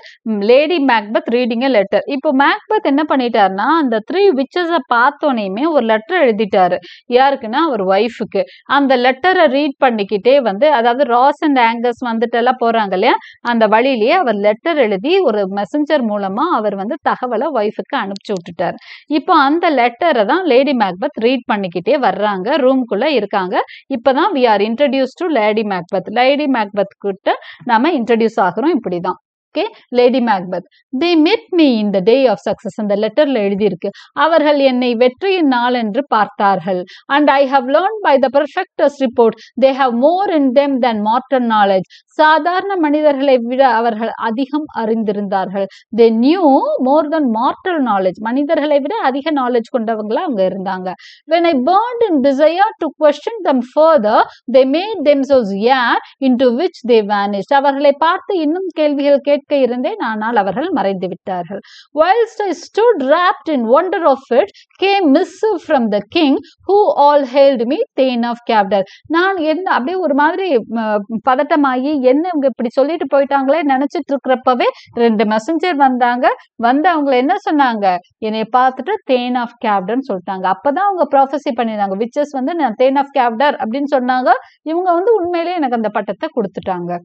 A: lady Macbeth reading a letter இப்போ மேக்பத் என்ன பண்ணிட்டாருன்னா அந்த த்ரீ விச்சஸை பார்த்தோனையுமே ஒரு லெட்டர் எழுதிட்டாரு யாருக்குன்னா அவர் ஒய்ஃபுக்கு அந்த லெட்டரை ரீட் பண்ணிக்கிட்டே வந்து அதாவது ராஸ் அண்ட் ஆங்கர்ஸ் வந்துட்டு எல்லாம் போறாங்க இல்லையா அந்த வழியிலேயே அவர் லெட்டர் எழுதி ஒரு மெசஞ்சர் மூலமா அவர் வந்து தகவலை ஒய்ஃபுக்கு அனுப்பிச்சு விட்டுட்டார் இப்போ அந்த லெட்டரை தான் லேடி மேக்பத் ரீட் பண்ணிக்கிட்டே வர்றாங்க ரூம்குள்ள இருக்காங்க இப்போதான் தான் we are introduce to lady Macbeth lady Macbeth கிட்ட நம்ம இன்ட்ரடியூஸ் ஆகிறோம் இப்படிதான் ஓகே லேடி மேக்பத் தே மெட் மீ இந்த டே ஆஃப் சக்சஸ் அந்த லெட்டர்ல எழுதியிருக்கு அவர்கள் என்னை வெற்றியின் நாள் என்று பார்த்தார்கள் and I have learn by the perfectest report they have more in them than mortal knowledge சாதாரண மனிதர்களை விட அவர்கள் அதிகம் அறிந்திருந்தார்கள் they knew more than mortal knowledge மனிதர்களை விட அதிக நாலேஜ் கொண்டவங்களா அங்க இருந்தாங்க when I burn in desire to question them further they made themselves air into which they vanish அவர்களை பார்த்து இன்னும் கேள்விகள் கேட்க இருந்தேன் ஆனால் அவர்கள் மறைந்து விட்டார்கள் whilst I stood rapt in wonder of it came miss from the king who all hailed me thane of Cawdor நான் என்ன அப்படியே ஒரு மாதிரி பதட்டமாகி என்ன இவங்க இப்படி சொல்லிட்டு போயிட்டாங்களே நினைச்சிட்டு இருக்கிறப்பவே ரெண்டு மெசஞ்சர் வந்தாங்க வந்து அவங்க என்ன சொன்னாங்க என்னை பார்த்துட்டு தேன் ஆஃப் கேப்டர்னு சொல்லிட்டாங்க அப்பதான் அவங்க ப்ராஃபஸி பண்ணியிருந்தாங்க விச்சஸ் வந்து நான் தேன் ஆஃப் கேப்டர் அப்படின்னு சொன்னாங்க இவங்க வந்து உண்மையிலேயே எனக்கு அந்த பட்டத்தை கொடுத்துட்டாங்க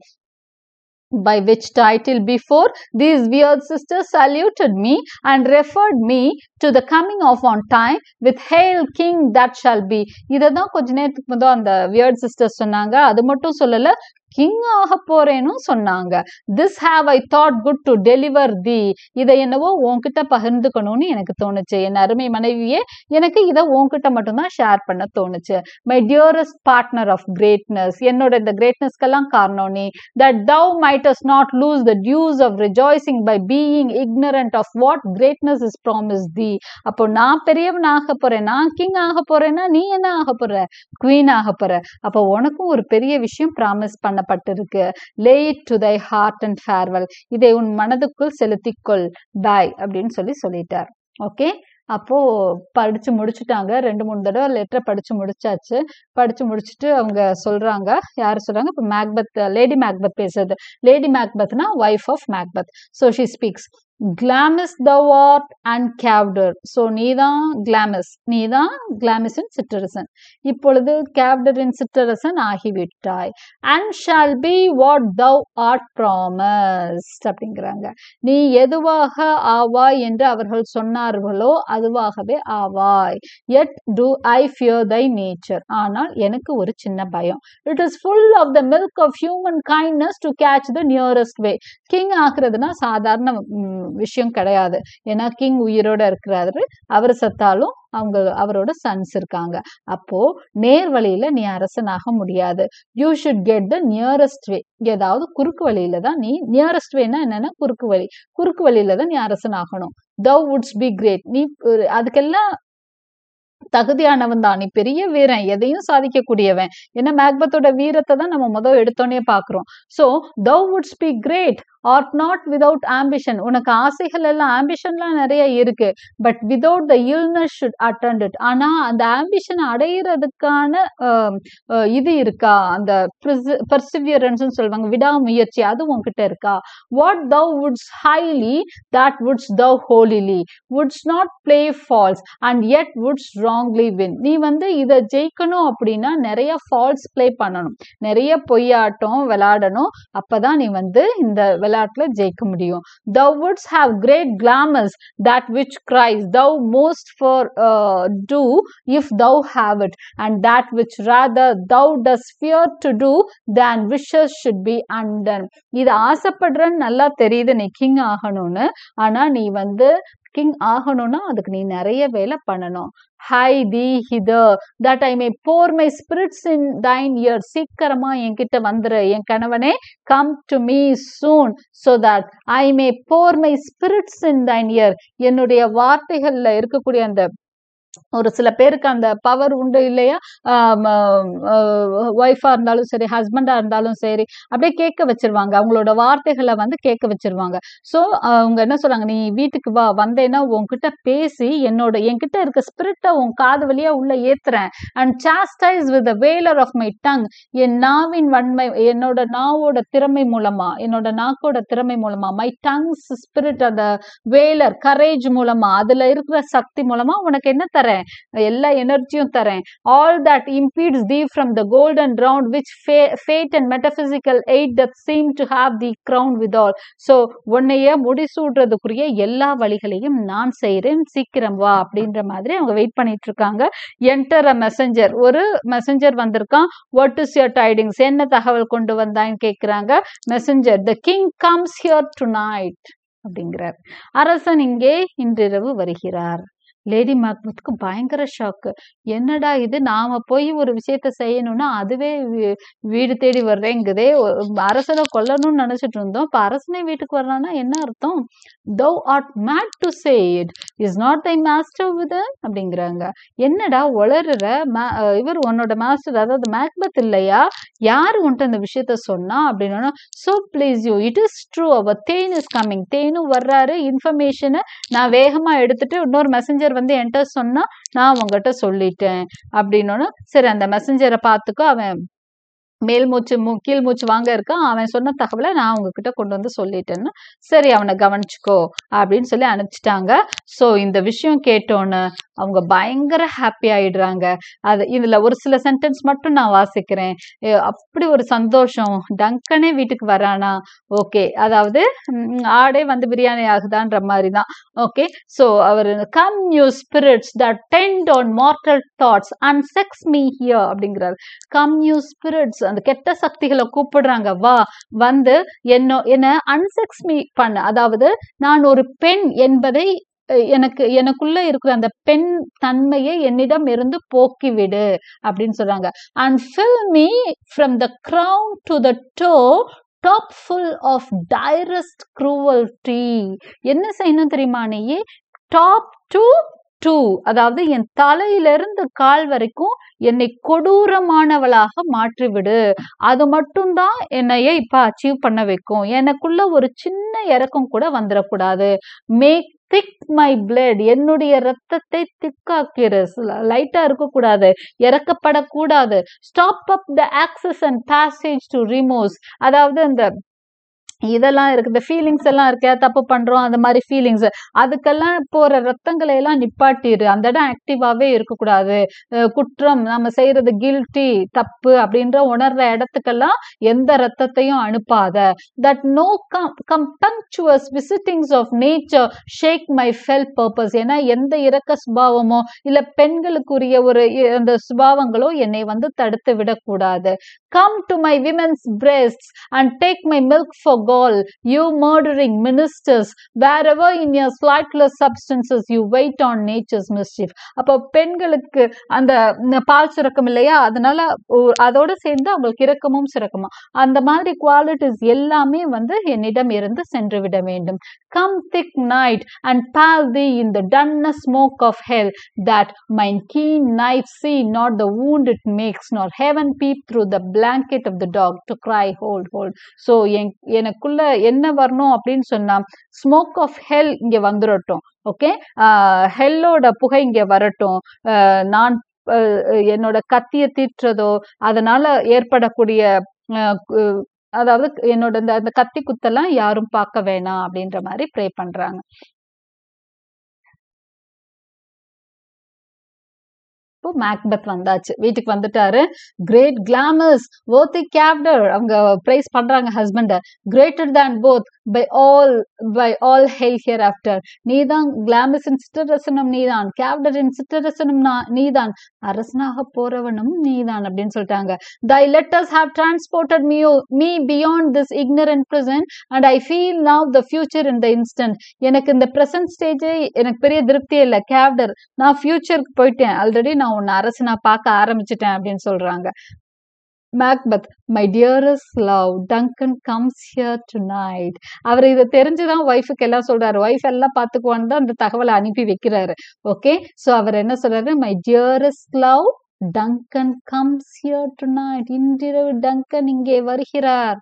A: by which title before these weird sisters saluted me and referred me to the coming of on time with hail king that shall be இதை தான் கொஞ்ச நேரத்துக்கு முதல் அந்த வியர்ட் sisters சொன்னாங்க அது மட்டும் சொல்லல கிங் ஆக போறேன்னு சொன்னாங்க this have I thought good to deliver thee இதை என்னவோ உன்கிட்ட பகிர்ந்துக்கணும்னு எனக்கு தோணுச்சு என் அருமை மனைவியே எனக்கு இதை உன்கிட்ட மட்டும்தான் ஷேர் பண்ண தோணுச்சு my dearest partner of greatness என்னோட இந்த கிரேட்னஸ்க்கெல்லாம் காரணம் நீ that thou mightst not lose the dues of rejoicing by being ignorant of what greatness is promise thee அப்போ நான் பெரியவன் ஆக போறேன் நான் கிங் ஆக போறேன்னா நீ என்ன ஆக போற குவீன் ஆக போற அப்போ உனக்கும் ஒரு பெரிய விஷயம் ப்ராமிஸ் பண்ண பண்ணப்பட்டிருக்கு lay it to thy heart and farewell இதை உன் மனதுக்குள் செலுத்திக்கொள் பாய் அப்படின்னு சொல்லி சொல்லிட்டார் ஓகே அப்போ படிச்சு முடிச்சுட்டாங்க ரெண்டு மூணு தடவை லெட்டரை படிச்சு முடிச்சாச்சு படிச்சு முடிச்சுட்டு அவங்க சொல்றாங்க யாரு சொல்றாங்க இப்போ மேக்பத் லேடி மேக்பத் பேசுறது லேடி மேக்பத்னா wife of Macbeth so she speaks Glamis thou art and Cawdor so நீ தான் கிளாமிஸ் நீ தான் கிளாமிஸின் சிற்றரசன் இப்பொழுது கேவ்டரின் சிற்றரசன் ஆகிவிட்டாய் and shall be what thou art promised அப்படிங்கிறாங்க நீ எதுவாக ஆவாய் என்று அவர்கள் சொன்னார்களோ அதுவாகவே ஆவாய் yet do I fear thy nature ஆனால் எனக்கு ஒரு சின்ன பயம் it is full of the milk of human kindness to catch the nearest way king ஆகிறதுனா சாதாரண விஷயம் கிடையாது ஏன்னா கிங் உயிரோட இருக்கிறாரு அவர் சத்தாலும் அவங்க அவரோட சன்ஸ் இருக்காங்க அப்போ நேர் வழியில நீ அரசனாக முடியாது you should get the nearest way ஏதாவது குறுக்கு வழியில தான் நீ நியரஸ்ட் வேனா என்னன்னா குறுக்கு வழி குறுக்கு வழியில தான் நீ அரசனாகணும் தவ் வுட்ஸ் பி கிரேட் நீ அதுக்கெல்லாம் தகுதியானவன் தான் நீ பெரிய வீரன் எதையும் சாதிக்கக்கூடியவன் ஏன்னா மேக்பத்தோட வீரத்தை தான் நம்ம முதல் எடுத்தோன்னே பாக்குறோம் so thou wouldst be great art not without ambition உனக்கு ஆசைகள் எல்லாம் ஆம்பிஷன்லாம் நிறைய இருக்கு but without the illness should attend it ஆனால் அந்த ஆம்பிஷனை அடையிறதுக்கான இது இருக்கா அந்த பர்சிவியரன்ஸ் சொல்லுவாங்க விடாமுயற்சி அது உங்ககிட்ட இருக்கா what thou wouldst highly that wouldst thou holily wouldst not play false and yet wouldst wrongly win நீ வந்து இதை ஜெயிக்கணும் அப்படின்னா நிறைய ஃபால்ஸ் பிளே பண்ணணும் நிறைய பொய்யாட்டம் விளையாடணும் அப்பதான் நீ வந்து இந்த விளையாட்டுல ஜெயிக்க முடியும் thou wouldst have great Glamis that which cries thou must for do if thou have it and that which rather thou dost fear to do than wishes should be undone இது ஆசைப்படுறேன்னு நல்லா தெரியுது நீ கிங் ஆகணும்னு ஆனா நீ வந்து king ஆகணும்னா அதுக்கு நீ நிறைய வேலை பண்ணணும் hie thee hither that I may pour my spirits in thine ear சீக்கிரமா என்கிட்ட வந்துரு என் கணவனே come to me soon so that I may pour my spirits in thine ear என்னுடைய வார்த்தைகளில் இருக்கக்கூடிய அந்த ஒரு சில பேருக்கு அந்த பவர் உண்டு இல்லையா ஒய்ஃபா இருந்தாலும் சரி ஹஸ்பண்டா இருந்தாலும் சரி அப்படியே கேட்க வச்சிருவாங்க அவங்களோட வார்த்தைகளை வந்து கேட்க வச்சிருவாங்க ஸோ அவங்க என்ன சொல்றாங்க நீ வீட்டுக்கு வா வந்தேன்னா உங்ககிட்ட பேசி என்னோட என்கிட்ட இருக்க ஸ்பிரிட்டை உன் காது வழியா உள்ள ஏத்துறேன் and chastise with the valour of my tongue என் நாவின் வன்மை என்னோட நாவோட திறமை மூலமா என்னோட நாக்கோட திறமை மூலமா மை டங்ஸ் ஸ்பிரிட் அந்த வேலர் கரேஜ் மூலமா அதுல இருக்கிற சக்தி மூலமா உனக்கு என்ன தரேன் எல்லா எனர்ஜியும் தரேன் all that impedes thee from the golden round which fate and metaphysical aid that seem to have thee crowned with all so உன்னைய முடிசூடுறதுக்குரிய எல்லா வழிகளையும் நான் செய்கிறேன் சீக்கிரம் வா அப்படின்ற மாதிரி அவங்க வெயிட் பண்ணிட்டு இருக்காங்க என்டர் அ மெசஞ்சர் ஒரு மெசஞ்சர் வந்திருக்கான் வாட் இஸ் யோர் டைடிங்ஸ் என்ன தகவல் கொண்டு வந்தான்னு கேட்குறாங்க messenger the king comes here tonight அப்படிங்கிறார் அரசன் இங்கே இன்றிரவு வருகிறார் லேடி மேக்பத்துக்கு பயங்கர ஷாக்கு என்னடா இது நாம போய் ஒரு விஷயத்த செய்யணும்னா அதுவே வீடு தேடி வர்றேங்குதே அரசனை கொல்லணும்னு நினைச்சிட்டு இருந்தோம் இப்ப அரசனை வீட்டுக்கு வர்றான்னா என்ன அர்த்தம் thou art mad to say it is not thy master with அப்படிங்கிறாங்க என்னடா உளறுற இவர் உன்னோட மாஸ்டர் அதாவது மேக்பத் இல்லையா யார் உன்ட்டு அந்த விஷயத்த சொன்னா அப்படின்னா so please you it is true our thane is coming தேனும் வர்றாரு இன்ஃபர்மேஷனை நான் வேகமாக எடுத்துட்டு இன்னொரு மெசஞ்சர் வந்து என்கிட்ட சொன்னா நான் உங்ககிட்ட சொல்லிட்டேன் அப்படின்னு சரி அந்த மெசஞ்சரை பார்த்துக்கோ அவன் மேல் மூச்சு மூ கீழ் மூச்சு வாங்க இருக்கான் அவன் சொன்ன தகவலை நான் உங்ககிட்ட கொண்டு வந்து சொல்லிட்டேன்னு சரி அவனை கவனிச்சுக்கோ அப்படின்னு சொல்லி அனுப்பிச்சிட்டாங்க ஸோ இந்த விஷயம் கேட்டோன்னு அவங்க பயங்கர ஹாப்பி ஆயிடுறாங்க அது இதில் ஒரு சில சென்டென்ஸ் மட்டும் நான் வாசிக்கிறேன் அப்படி ஒரு சந்தோஷம் டங்கனே வீட்டுக்கு வரானா ஓகே அதாவது ஆடே வந்து பிரியாணி ஆகுதான்ற மாதிரி தான் ஓகே ஸோ அவர் come you spirits the tend on mortal thoughts and sex me here அப்படிங்கிறார் கம் யூ ஸ்பிரிட்ஸ் அந்த கெட்ட சக்திகளை கூப்பிடுறாங்க வா வந்து என்ன என்ன அன்செக்ஸ் மீ பண்ண அதாவது நான் ஒரு பெண் என்பதை எனக்கு எனக்குள்ள இருக்கிற அந்த பெண் தன்மையை என்னிடம் இருந்து போக்கிவிடு அப்படின்னு சொல்றாங்க and fill me from the crown to the toe top full of direst டீ என்ன செய்யணும் தெரியுமா நீ டாப் டு டூ அதாவது என் தலையிலிருந்து கால் வரைக்கும் என்னை கொடூரமானவளாக மாற்றிவிடு அது மட்டும்தான் என்னைய இப்ப அச்சீவ் பண்ண வைக்கும் எனக்குள்ள ஒரு சின்ன இறக்கம் கூட வந்துடக்கூடாது மேக் திக் மை பிளட் என்னுடைய ரத்தத்தை திக்காக்கிற லைட்டா இருக்கக்கூடாது இறக்கப்படக்கூடாது stop up the access and passage to remorse அதாவது அந்த இதெல்லாம் இருக்குது ஃபீலிங்ஸ் எல்லாம் இருக்கே தப்பு பண்ணுறோம் அந்த மாதிரி ஃபீலிங்ஸ் அதுக்கெல்லாம் போகிற ரத்தங்களை எல்லாம் நிப்பாட்டிடு அந்த இடம் ஆக்டிவாகவே இருக்கக்கூடாது குற்றம் நம்ம செய்கிறது கில்ட்டி தப்பு அப்படின்ற உணர்ற இடத்துக்கெல்லாம் எந்த ரத்தத்தையும் அனுப்பாத that no come compunctious visitings of nature shake my fell purpose ஏன்னா எந்த இறக்க சுபாவமோ இல்லை பெண்களுக்குரிய ஒரு அந்த சுபாவங்களோ என்னை வந்து தடுத்து விடக்கூடாது come to my women's breast and take my milk for ball, you murdering ministers, wherever in your flightless substances you wait on nature's mischief. அப்போ பெண்களுக்கு அந்த பால் சுரக்கம் இல்லையா அதனால அதோட சேர்ந்து அவங்களுக்கு இறக்கமும் சுரக்கமும் அந்த மாதிரி குவாலிட்டிஸ் எல்லாமே வந்து என்னிடம் இருந்து சென்று விட வேண்டும் come thick night and pall thee in the dunnest smoke of hell that mine keen knife see not the wound it makes not heaven peep through the blanket of the dark to cry hold hold so என் எனக்கு நமக்குள்ள என்ன வரணும் அப்படின்னு சொன்னா smoke of ஹெல் இங்க வந்துடட்டும் okay ஹெல்லோட புகை இங்க வரட்டும் நான் என்னோட கத்திய தீற்றதோ அதனால ஏற்படக்கூடிய அதாவது என்னோட இந்த அந்த கத்தி குத்தெல்லாம் யாரும் பார்க்க வேணாம் அப்படின்ற மாதிரி ப்ரே பண்றாங்க இப்போ மேக்பெத் வந்தாச்சு வீட்டுக்கு வந்துட்டாரு கிரேட் கிளாமர்ஸ் ஓத்தி கேப்டர் அவங்க பிரைஸ் பண்றாங்க ஹஸ்பண்ட greater than both by all by all hail hereafter நீதான் தான் சிற்றரசனும் நீதான் கேப்டரின் சிற்றரசனும் நீதான் அரசனாக போறவனும் நீதான் அப்படின்னு சொல்லிட்டாங்க thy letters have transported me me beyond this ignorant present and I feel now the future in the instant எனக்கு இந்த பிரசன்ட் ஸ்டேஜ் எனக்கு பெரிய திருப்தி இல்லை கேப்டர் நான் ஃபியூச்சருக்கு போயிட்டேன் ஆல்ரெடி நான் நான் உன்னை அரசு நான் பார்க்க ஆரம்பிச்சிட்டேன் அப்படின்னு சொல்றாங்க Macbeth my dearest love Duncan comes here tonight அவர் இதை தெரிஞ்சுதான் ஒய்ஃபுக்கு எல்லாம் சொல்றாரு ஒய்ஃப் எல்லாம் பார்த்துக்குவான்னு தான் அந்த தகவலை அனுப்பி வைக்கிறாரு ஓகே ஸோ அவர் என்ன சொல்றாரு my dearest love Duncan comes here tonight இன்றிரவு டங்கன் இங்கே வருகிறார்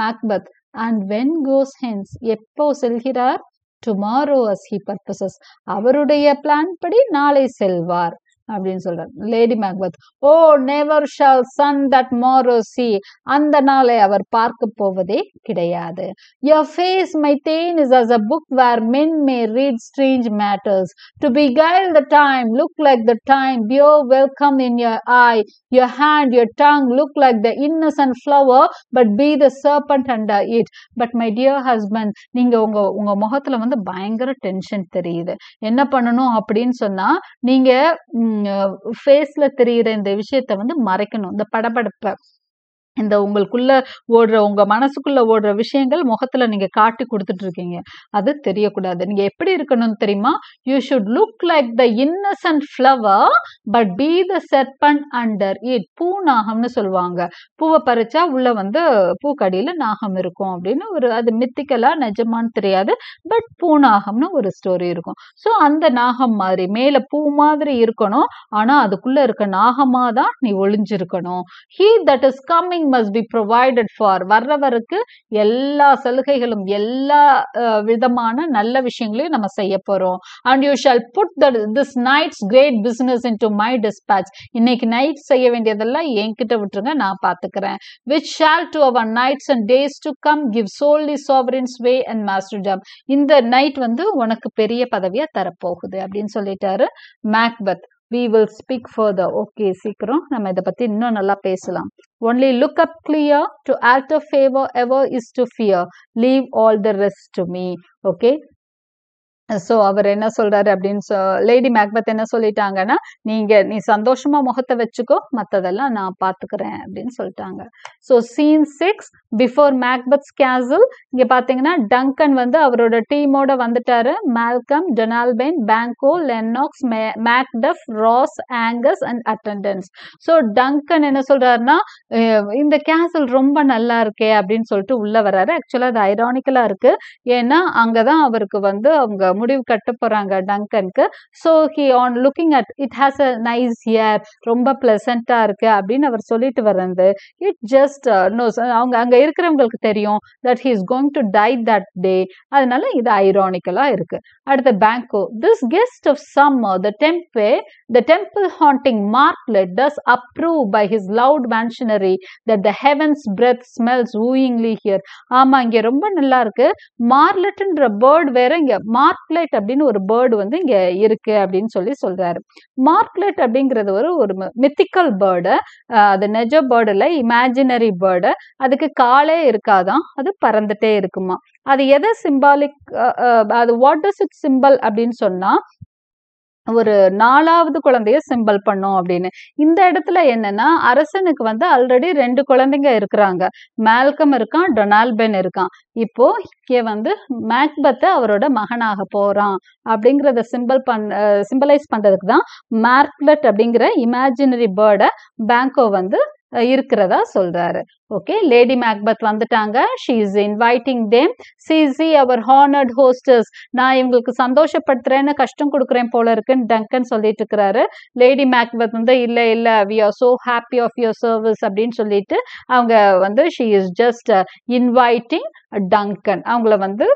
A: Macbeth and when goes hence எப்போ செல்கிறார் டுமாரோ அஸ் ஹி பர்பசஸ் அவருடைய பிளான் படி நாளை செல்வார் அப்படின்னு சொல்றாரு lady Macbeth oh never shall sun that morrow see அந்த நாளை அவர் பார்க்க போவதே கிடையாது your face my thane is as a book where men may read strange matters to beguile the time look like the time bear welcome in your eye your hand your tongue look like the innocent flower but be the serpent under it but my dear husband நீங்க உங்க உங்க முகத்துல வந்து பயங்கர tension தெரியுது என்ன பண்ணணும் அப்படின்னு சொன்னா நீங்க ஃபேஸில் தெரிகிற இந்த விஷயத்தை வந்து மறைக்கணும் இந்த படபடப்பை இந்த உங்களுக்குள்ள ஓடுற உங்க மனசுக்குள்ள ஓடுற விஷயங்கள் முகத்துல நீங்க காட்டி கொடுத்துட்டு இருக்கீங்க அது தெரியக்கூடாது நீங்க எப்படி இருக்கணும்னு தெரியுமா you should look like the innocent flower but be the serpent under it பூ நாகம்னு சொல்லுவாங்க பூவை பறிச்சா உள்ள வந்து பூக்கடியில நாகம் இருக்கும் அப்படின்னு ஒரு அது மித்திக்கலா நிஜமான்னு தெரியாது பட் பூநாகம்னு ஒரு ஸ்டோரி இருக்கும் ஸோ அந்த நாகம் மாதிரி மேல பூ மாதிரி இருக்கணும் ஆனா அதுக்குள்ள இருக்க நாகமா தான் நீ ஒளிஞ்சிருக்கணும் he that is coming training must be provided for வர்றவருக்கு எல்லா சலுகைகளும் எல்லா விதமான நல்ல விஷயங்களையும் நம்ம செய்ய போறோம் and you shall put the this night's great business into my dispatch இன்னைக்கு நைட் செய்ய வேண்டியதெல்லாம் என்கிட்ட விட்டுருங்க நான் பார்த்துக்கிறேன் which shall to our nights and days to come give solely sovereigns way and masterdom இந்த நைட் வந்து உனக்கு பெரிய பதவியா தரப்போகுது அப்படின்னு சொல்லிட்டாரு Macbeth we will speak further okay சீக்கிரம் நம்ம இதை பற்றி இன்னும் நல்லா பேசலாம் only look up clear to act of favour ever is to fear leave all the rest to me okay so அவர் என்ன சொல்றாரு அப்படின்னு சொ லேடி மேக்பத் என்ன சொல்லிட்டாங்கன்னா நீங்க நீ சந்தோஷமா முகத்தை வச்சுக்கோ மற்றதெல்லாம் நான் பார்த்துக்கிறேன் அப்படின்னு சொல்லிட்டாங்க so scene six before Macbeth castle இங்க பாத்தீங்கன்னா டங்கன் வந்து அவரோட டீமோட வந்துட்டாரு Malcolm Donalbain Banquo Lennox Macduff Ross Angus and attendants so Duncan என்ன சொல்றாருன்னா இந்த கேசல் ரொம்ப நல்லா இருக்கே அப்படின்னு சொல்லிட்டு உள்ள வர்றாரு ஆக்சுவலா அது ஐரானிக்கலா இருக்கு ஏன்னா அங்கதான் அவருக்கு வந்து அவங்க முடிவு கட்ட போறாங்க டங்கனுக்கு so he on looking at it has a nice year ரொம்ப பிளசண்டா இருக்கு அப்படின்னு அவர் சொல்லிட்டு வர்றது இட் ஜஸ்ட் நோ அவங்க அங்க இருக்கிறவங்களுக்கு தெரியும் that he is going to die that day அதனால இது ஐரானிக்கலா இருக்கு அடுத்த Banquo this guest of some the temple the temple haunting martlet does approve by his loved mansionry that the heaven's breath smells wooingly here ஆமா இங்க ரொம்ப நல்லா இருக்கு மார்லெட்ன்ற பேர்ட் வேற இங்க மார்க் மார்க்லெட் அப்படின்னு ஒரு பேர்டு வந்து இங்க இருக்கு அப்படின்னு சொல்லி சொல்றாரு மார்க்லெட் அப்படிங்கிறது ஒரு ஒரு மித்திக்கல் பேர்டு அது நெஜ பேர்டு இல்லை இமேஜினரி பேர்டு அதுக்கு காலே இருக்காதான் அது பறந்துட்டே இருக்குமா அது எதை சிம்பாலிக் அது வாட் டஸ் இட் சிம்பல் அப்படின்னு சொன்னா ஒரு நாலாவது குழந்தைய சிம்பிள் பண்ணும் அப்படின்னு இந்த இடத்துல என்னன்னா அரசனுக்கு வந்து ஆல்ரெடி ரெண்டு குழந்தைங்க இருக்கிறாங்க மேல்கம் இருக்கான் டொனால்பென் இருக்கான் இப்போ இங்கே வந்து மேக்பத்தை அவரோட மகனாக போறான் அப்படிங்கிறத சிம்பிள் பண் சிம்பிளைஸ் பண்றதுக்கு தான் மார்க்லெட் அப்படிங்கிற இமேஜினரி பேர்டை பேங்கோ வந்து இருக்கிறதா சொல்றாரு ஓகே லேடி மேக்பத் வந்துட்டாங்க she is inviting them see see our honoured hostess நான் இவங்களுக்கு சந்தோஷப்படுத்துறேன்னு கஷ்டம் கொடுக்குறேன் போல இருக்குன்னு டங்கன் சொல்லிட்டு இருக்கிறாரு லேடி மேக்பத் வந்து இல்லை இல்லை we are so happy of your service அப்படின்னு சொல்லிட்டு அவங்க வந்து she is just inviting Duncan அவங்கள வந்து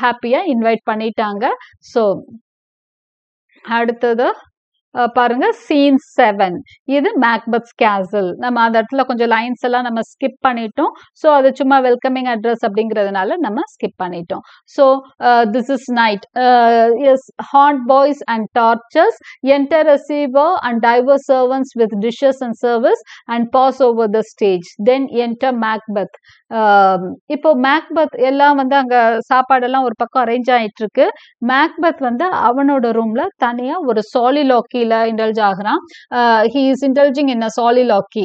A: ஹாப்பியாக um, இன்வைட் uh, பண்ணிட்டாங்க ஸோ அடுத்தது பாருங்க சீன் செவன் இது மேக்பத் கேசல் நம்ம அந்த இடத்துல கொஞ்சம் லைன்ஸ் எல்லாம் நம்ம ஸ்கிப் பண்ணிட்டோம் ஸோ அது சும்மா வெல்கமிங் அட்ரஸ் அப்படிங்கிறதுனால நம்ம ஸ்கிப் பண்ணிட்டோம் so this is night as hautboys and torches enter receiver and divers servants with dishes and service and pass over the stage then enter Macbeth இப்போ Macbeth எல்லாம் வந்து அங்க சாப்பாடெல்லாம் ஒரு பக்கம் அரேஞ்ச் ஆயிட்டு இருக்கு மேக்பத் வந்து அவனோட ரூம்ல தனியா ஒரு சாலி லாக்கியில இன்டல்ஜ் ஆகுறான் he is indulging in soliloquy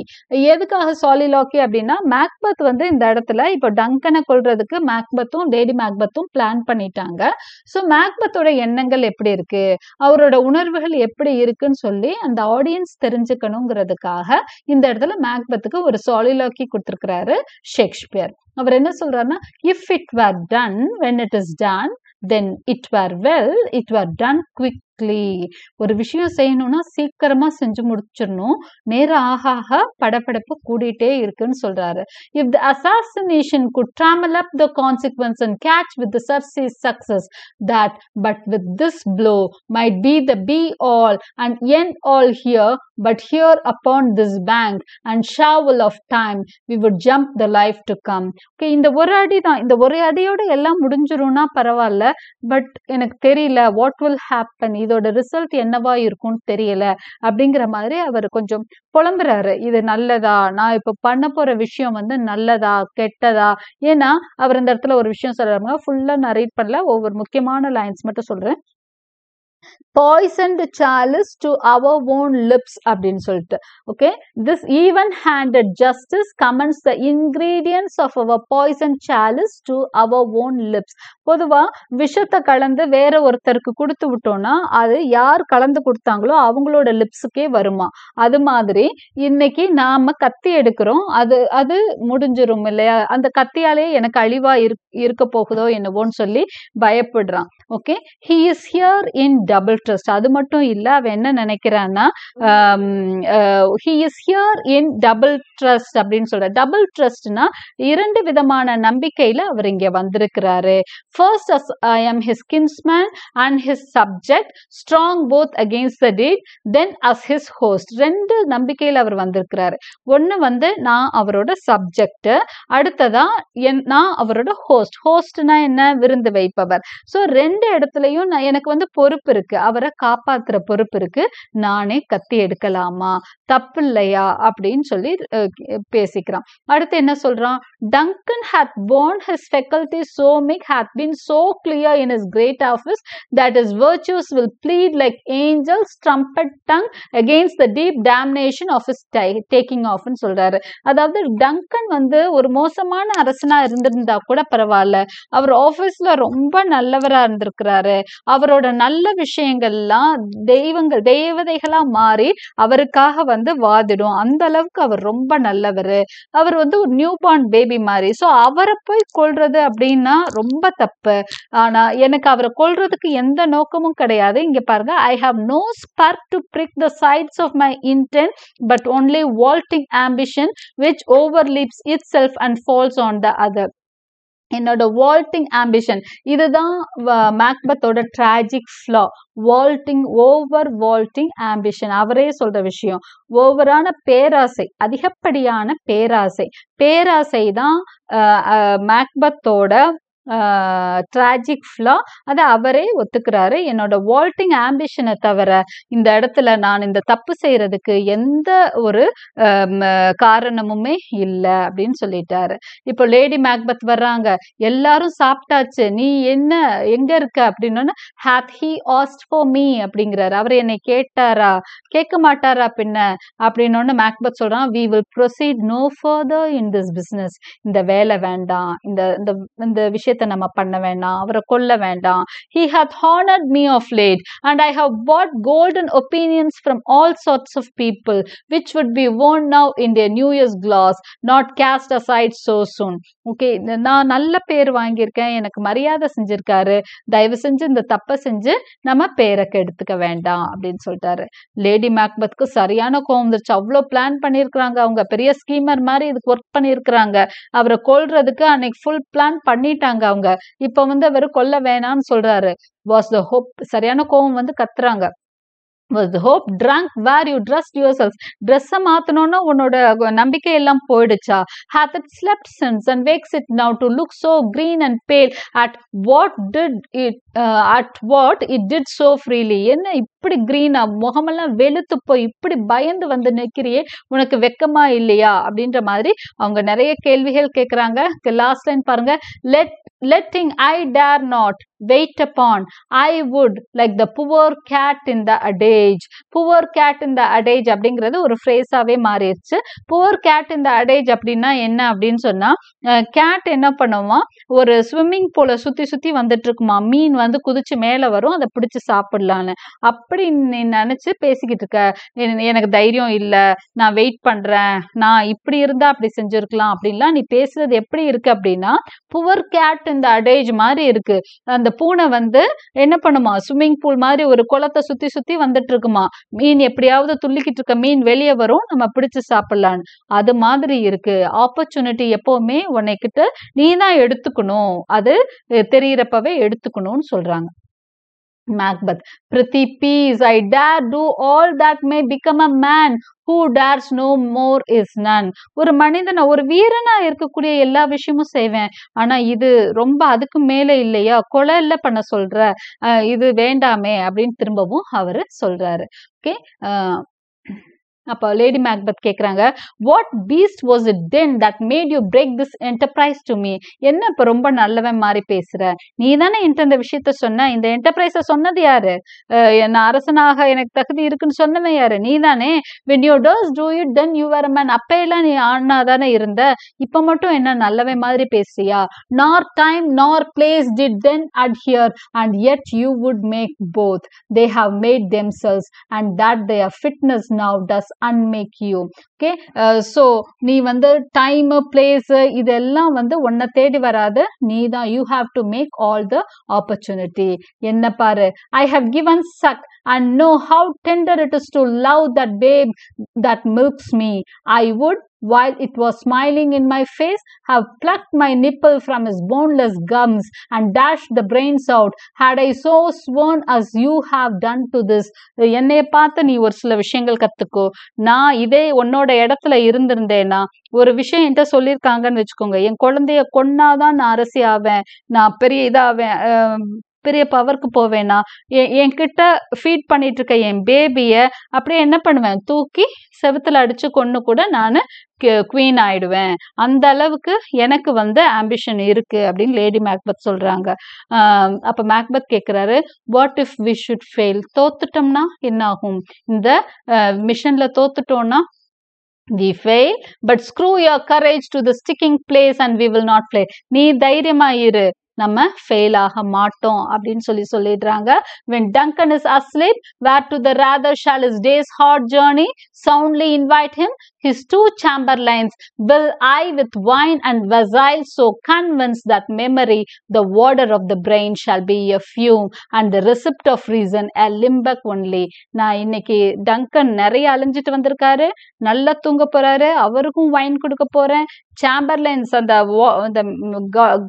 A: எதுக்காக சாலி லாக்கி அப்படின்னா மேக்பத் வந்து இந்த இடத்துல இப்போ டங்கனை கொள்றதுக்கு மேக்பத்தும் லேடி மேக்பத்தும் பிளான் பண்ணிட்டாங்க ஸோ மேக்பத்தோட எண்ணங்கள் எப்படி இருக்கு அவரோட உணர்வுகள் எப்படி இருக்குன்னு சொல்லி அந்த ஆடியன்ஸ் தெரிஞ்சுக்கணுங்கிறதுக்காக இந்த இடத்துல மேக்பத்துக்கு ஒரு சாலி லாக்கி கொடுத்துருக்கிறாரு ஷேக்ஸ்பியர் அவர் என்ன சொல்றாருன்னா if it were done when it is done then it were well it were done quick quickly ஒரு விஷயம் செய்யணும்னா சீக்கிரமா செஞ்சு முடிச்சிடணும் நேரம் ஆக ஆக படப்படப்பு கூடிட்டே இருக்குன்னு சொல்றாரு if the assassination could trammel up the consequence and catch with the surcease success that but with this blow might be the be all and end all here but here upon this bank and shoal of time we would jump the life to come okay இந்த ஒரு அடி தான் இந்த ஒரு அடியோட எல்லாம் முடிஞ்சிரும்னா பரவாயில்ல but எனக்கு தெரியல வாட் வில் ஹேப்பன் இது இதோட ரிசல்ட் என்னவா இருக்கும்னு தெரியல அப்படிங்கிற மாதிரி அவர் கொஞ்சம் புலம்புறாரு இது நல்லதா நான் இப்போ பண்ண போற விஷயம் வந்து நல்லதா கெட்டதா ஏன்னா அவர் இந்த இடத்துல ஒரு விஷயம் சொல்றாங்க ஃபுல்லா நான் ரீட் பண்ணல ஒவ்வொரு முக்கியமான லைன்ஸ் மட்டும் சொல்றேன் poisoned chalice to our own lips அப்படின்னு சொல்லிட்டு okay this even handed justice commends the ingredients of our poison chalice to our own lips பொதுவா விஷத்தை கலந்து வேற ஒருத்தருக்கு கொடுத்து விட்டோம்னா அது யார் கலந்து கொடுத்தாங்களோ அவங்களோட லிப்ஸுக்கே வருமா அது மாதிரி இன்னைக்கு நாம கத்தி எடுக்கிறோம் அது அது முடிஞ்சிரும் இல்லையா அந்த கத்தியாலே எனக்கு அழிவா இருக்க போகுதோ என்னவோன்னு சொல்லி பயப்படுறான் okay he is here in double trust அது மட்டும் இல்லை அவன் என்ன நினைக்கிறான்னா he is here in double trust அப்படின்னு சொல்ற டபுள் ட்ரஸ்ட்னா இரண்டு விதமான நம்பிக்கையில அவர் இங்க வந்திருக்கிறாரு first as I am his kinsman and his subject strong both against the deed then as his host ரெண்டு நம்பிக்கையில் அவர் வந்திருக்கிறாரு ஒன்னு வந்து நான் அவரோட சப்ஜெக்ட் அடுத்ததா என் நான் அவரோட ஹோஸ்ட் ஹோஸ்ட்னா என்ன விருந்து வைப்பவர் ஸோ ரெண்டு இடத்துலையும் நான் எனக்கு வந்து பொறுப்பு இருக்கு இருக்கு அவரை காப்பாத்துற பொறுப்பு இருக்கு நானே கத்தி எடுக்கலாமா தப்பு இல்லையா அப்படின்னு சொல்லி பேசிக்கிறான் அடுத்து என்ன சொல்றான் Duncan hath borne his faculty so meek hath been so clear in is great office that is virtues will plead like angel trumpet tongue against the deep damnation of is taking ஆஃப்னு சொல்றாரு அதாவது Dungan வந்து ஒரு மோசமான அரசனா இருந்திருந்தா கூட பரவாயில்ல அவர் ஆஃபீஸ்ல ரொம்ப நல்லவரா இருந்திருக்கிறாரு அவரோட நல்ல விஷயம் விஷயங்கள்லாம் தெய்வங்கள் தேவதைகளா மாறி அவருக்காக வந்து வாதிடும் அந்த அளவுக்கு அவர் ரொம்ப நல்லவர் அவர் வந்து ஒரு நியூ பார்ன் பேபி மாதிரி ஸோ அவரை போய் கொள்றது அப்படின்னா ரொம்ப தப்பு ஆனா எனக்கு அவரை கொள்றதுக்கு எந்த நோக்கமும் கிடையாது இங்க பாருங்க I have no spur to prick the sides of my intent but only vaulting ambition which overleaps itself and falls on the other என்னோட வால்ட்டிங் ஆம்பிஷன் இதுதான் மேக்பத்தோட tragic flaw vaulting over vaulting ambition அவரே சொல்ற விஷயம் ஓவரான பேராசை அதிகப்படியான பேராசை பேராசை தான் மேக்பத்தோட ட்ராஜிக் ஃப்ளா அதை அவரே ஒத்துக்கிறாரு என்னோட வால்ட்டிங் ஆம்பிஷனை தவிர இந்த இடத்துல நான் இந்த தப்பு செய்யறதுக்கு எந்த ஒரு காரணமுமே இல்லை அப்படின்னு சொல்லிட்டாரு இப்போ லேடி மேக்பத் வர்றாங்க எல்லாரும் சாப்பிட்டாச்சு நீ என்ன எங்க இருக்க அப்படின்னு hath he asked for me அப்படிங்கிறாரு அவர் என்னை கேட்டாரா கேட்க மாட்டாரா பின்ன அப்படின்னு மேக்பத் சொல்றான் we will proceed no further in this business இந்த வேலை வேண்டாம் இந்த இந்த விஷயத்த காரியத்தை நம்ம பண்ண வேண்டாம் அவரை கொல்ல வேண்டாம் he hath honoured me of late and I have bought golden opinions from all sorts of people which would be worn now in their new years gloss not cast aside so soon okay நான் நல்ல பேர் வாங்கியிருக்கேன் எனக்கு மரியாதை செஞ்சிருக்காரு தயவு செஞ்சு இந்த தப்பை செஞ்சு நம்ம பேரை கெடுத்துக்க வேண்டாம் அப்படின்னு சொல்லிட்டாரு லேடி மேக்பத்துக்கு சரியான கோவம் வந்துருச்சு அவ்வளோ பிளான் பண்ணியிருக்கிறாங்க அவங்க பெரிய ஸ்கீமர் மாதிரி இதுக்கு ஒர்க் பண்ணியிருக்கிறாங்க அவரை கொல்றதுக்கு அன்னைக்கு ஃபுல் பிளான் பண்ணிட்டாங்க அவங்க இப்ப வந்து அவர் கொல்ல வேணாம்னு சொல்றாரு வாஸ் த ஹோப் சரியான கோபம் வந்து கத்துறாங்க was where you trust your self உன்னோட நம்பிக்கை எல்லாம் போயிடுச்சா and it now to look so green and pale at what did it at what it so freely என்ன இப்படி க்ரீனா முகமெல்லாம் வெளுத்து போய் இப்படி பயந்து வந்து நிக்கிறியே உனக்கு வெக்கமா இல்லையா அப்படின்ற மாதிரி அவங்க நிறைய கேள்விகள் கேட்குறாங்க லாஸ்ட் லைன் பாருங்க let letting I dare not wait upon, I would like the poor cat in the adage. Poor cat in the adage அப்படிங்கிறது ஒரு ஃப்ரேஸாகவே மாறிடுச்சு புவர் கேட் இந்த அடேஜ் அப்படின்னா என்ன அப்படின்னு சொன்னால் கேட் என்ன பண்ணுவோம் ஒரு ஸ்விம்மிங் பூல சுற்றி சுற்றி வந்துட்டு இருக்குமா மீன் வந்து குதிச்சு மேலே வரும் அதை பிடிச்சி சாப்பிட்லான்னு அப்படி நீ நினச்சி பேசிக்கிட்டு இருக்க எனக்கு தைரியம் இல்லை நான் வெயிட் பண்ணுறேன் நான் இப்படி இருந்தால் அப்படி செஞ்சுருக்கலாம் அப்படின்லாம் நீ பேசுறது எப்படி இருக்கு அப்படின்னா புவர் கேட் இந்த அடேஜ் மாதிரி இருக்கு அந்த பூனை வந்து என்ன பண்ணுமா ஸ்விம்மிங் பூல் மாதிரி ஒரு குளத்தை சுத்தி சுத்தி வந்துட்டு இருக்குமா மீன் எப்படியாவது துள்ளிக்கிட்டு இருக்க மீன் வெளியே வரும் நம்ம பிடிச்சு சாப்பிடலான்னு அது மாதிரி இருக்கு ஆப்பர்ச்சுனிட்டி எப்பவுமே கிட்ட நீ தான் எடுத்துக்கணும் அது தெரியறப்பவே எடுத்துக்கணும்னு சொல்றாங்க Macbeth prithee peace I dare do all that may become a man who dares no more is none ஒரு மனிதனை ஒரு வீரனா இருக்கக்கூடிய எல்லா விஷயமும் செய்வேன் ஆனா இது ரொம்ப அதுக்கு மேலே இல்லையா கொலை இல்ல பண்ண சொல்ற இது வேண்டாமே அப்படின்னு திரும்பவும் அவரு சொல்றாரு ஓகே அப்போ லேடி மேக்பத் கேட்குறாங்க what beast was it then that made you break this enterprise to me என்ன இப்போ ரொம்ப நல்லவன் மாதிரி பேசுற நீ தானே என்கிட்ட இந்த விஷயத்த சொன்ன இந்த என்டர்பிரைஸை சொன்னது யாரு என்ன அரசனாக எனக்கு தகுதி இருக்குன்னு சொன்னவன் யாரு நீ தானே when you durst do it then you were man அப்பையெல்லாம் நீ ஆனா தானே இருந்த இப்போ மட்டும் என்ன நல்லவன் மாதிரி பேசுறியா nor time nor place did then adhere and yet you would make both they have made themselves and that their fitness now does make you okay so நீ வந்து டைம் பிளேஸ் இதெல்லாம் வந்து உன்னை தேடி வராது நீ தான் you have to make all the opportunity என்ன பாரு I have given suck and know how tender it is to love the babe that milks me I would while it was smiling in my face, have plucked my nipple from his boneless gums and dashed the brains out. Had I so sworn as you have done to this, என்னைய பார்த்து நீ ஒரு சில விஷயங்கள் கத்துக்கோ நான் இதே உன்னோட இடத்துல இருந்திருந்தேனா ஒரு விஷயம் என்கிட்ட சொல்லியிருக்காங்கன்னு வச்சுக்கோங்க என் குழந்தைய கொன்னாதான் நான் அரசி ஆவேன் நான் பெரிய இதாவேன் பெரிய பவருக்கு போவேனா கிட்ட ஃபீட் பண்ணிட்டு இருக்க என் பேபியை அப்படியே என்ன பண்ணுவேன் தூக்கி செவத்துல அடிச்சு கொண்டு கூட நான் குவீன் ஆயிடுவேன் அந்த அளவுக்கு எனக்கு வந்து ஆம்பிஷன் இருக்கு அப்படின்னு லேடி மேக்பத் சொல்றாங்க அப்ப மேக்பத் கேட்கிறாரு what if we should fail தோத்துட்டோம்னா என்ன ஆகும் இந்த மிஷன்ல தோத்துட்டோம்னா the fail but screw your courage to the sticking place and we will not play நீ தைரியமா இரு நம்ம ஃபெயில் ஆக மாட்டோம் அப்படின்னு சொல்லி சொல்லிடுறாங்க when Duncan is asleep where to the rather shall is days hard journey soundly invite him His two chamberlains, will I with wine and wassail so convince that memory, the water of the brain shall be a fume and the receipt of reason a limbeck only. நான் இன்னைக்கு Dungan நிறைய அலைஞ்சிட்டு வந்திருக்காரு நல்லா தூங்க போறாரு அவருக்கும் wine கொடுக்க போறேன் சாம்பர்லைன்ஸ் அந்த அந்த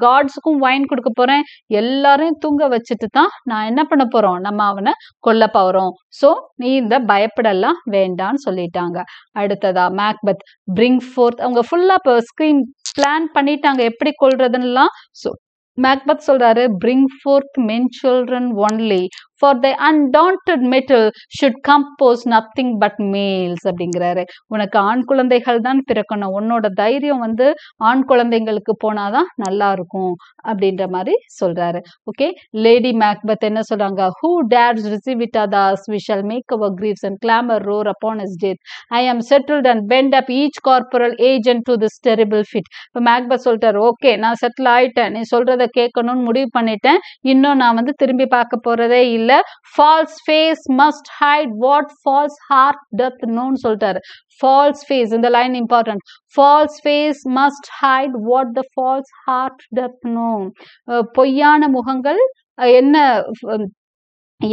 A: காட்ஸுக்கும் வைன் கொடுக்க போறேன் எல்லாரையும் தூங்க வச்சுட்டு தான் நான் என்ன பண்ண போறோம் நம்ம அவனை கொல்ல போறோம் ஸோ நீ இந்த பயப்படலாம் வேண்டான்னு சொல்லிட்டாங்க அடுத்ததா மேக்பத் பிரிங் ஃபோர்த் அவங்க ஃபுல்லாக இப்போ ஸ்க்ரீன் பிளான் பண்ணிட்டாங்க எப்படி கொள்றதுன்னெலாம் ஸோ மேக்பத் சொல்கிறாரு bring forth men children only for the undaunted mettle should compose nothing but males அப்படிங்கிறாரு உனக்கு ஆண் குழந்தைகள் தான் பிறக்கணும் உன்னோட தைரியம் வந்து ஆண் குழந்தைங்களுக்கு போனாதான் நல்லா இருக்கும் அப்படின்ற மாதிரி சொல்றாரு ஓகே லேடி மேக்பத் என்ன சொல்றாங்க who dare receive it other as we shall make our grieves and clamour roar upon is death I am settled and bend up each corporal agent to this terrible feat இப்போ மேக்பத் சொல்லிட்டாரு okay நான் settle ஆயிட்டேன் நீ சொல்றதை கேட்கணும்னு முடிவு பண்ணிட்டேன் இன்னும் நான் வந்து திரும்பி பார்க்க போறதே இல்லை இல்ல false face must hide what false heart நோன்னு சொல்லிட்டாரு ஃபால்ஸ் ஃபேஸ் இந்த line important false face must hide what the false heart known பொய்யான முகங்கள் என்ன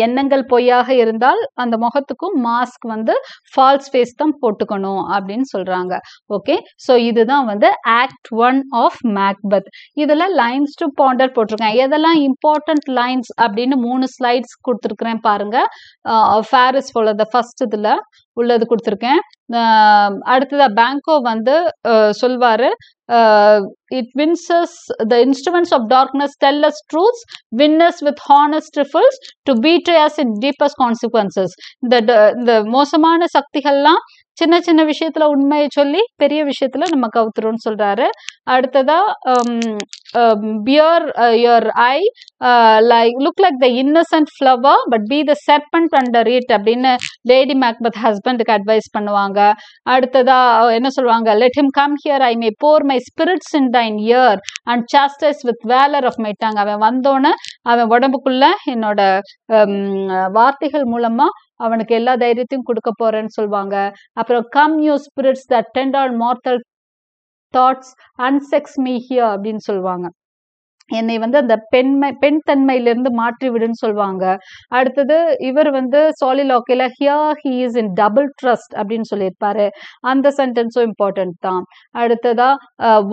A: எண்ணங்கள் பொய்யாக இருந்தால் அந்த முகத்துக்கும் மாஸ்க் வந்து ஃபால்ஸ் ஃபேஸ் தான் போட்டுக்கணும் அப்படின்னு சொல்கிறாங்க ஓகே ஸோ இதுதான் வந்து ஆக்ட் ஒன் ஆஃப் மேக்பத் இதில் லைன்ஸ் டு பாண்டர் போட்டிருக்கேன் எதெல்லாம் இம்பார்ட்டண்ட் லைன்ஸ் அப்படின்னு மூணு ஸ்லைட்ஸ் கொடுத்துருக்குறேன் பாருங்கள் ஃபேரிஸ் போல் த ஃபஸ்ட் இதில் உள்ளது கொடுத்துருக்கேன் அடுத்ததா பேங்கோ வந்து சொல்வாரு it win us the instruments of darkness tell us truths win us with honest trifles to betray us in deepest consequences இந்த இந்த மோசமான சக்திகள்லாம் சின்ன சின்ன விஷயத்துல உண்மையை சொல்லி பெரிய விஷயத்துல நம்ம கவுத்துறோம்னு சொல்றாரு அடுத்ததா bear your eye like look like the innocent flower but be the serpent under it அப்படின்னு லேடி மேக்பத் ஹஸ்பண்டுக்கு அட்வைஸ் பண்ணுவாங்க அடுத்ததா uh, என்ன சொல்லுவாங்க let him come here I may pour my spirits in thine ear and chastise with valour of my tongue அவன் வந்தோன்னு அவன் உடம்புக்குள்ள என்னோட um, வார்த்தைகள் மூலமா அவனுக்கு எல்லா தைரியத்தையும் கொடுக்க போறேன்னு சொல்லுவாங்க அப்புறம் come you spirits the tend on mortal thoughts unsex me here அப்படின்னு சொல்லுவாங்க என்னை வந்து அந்த பெண்மை பெண் தன்மையிலிருந்து மாற்றி விடுன்னு சொல்லுவாங்க அடுத்தது இவர் வந்து சாலிலாக்கில here he is in double trust அப்படின்னு சொல்லியிருப்பாரு அந்த சென்டென்ஸும் இம்பார்ட்டன்ட் தான் அடுத்ததா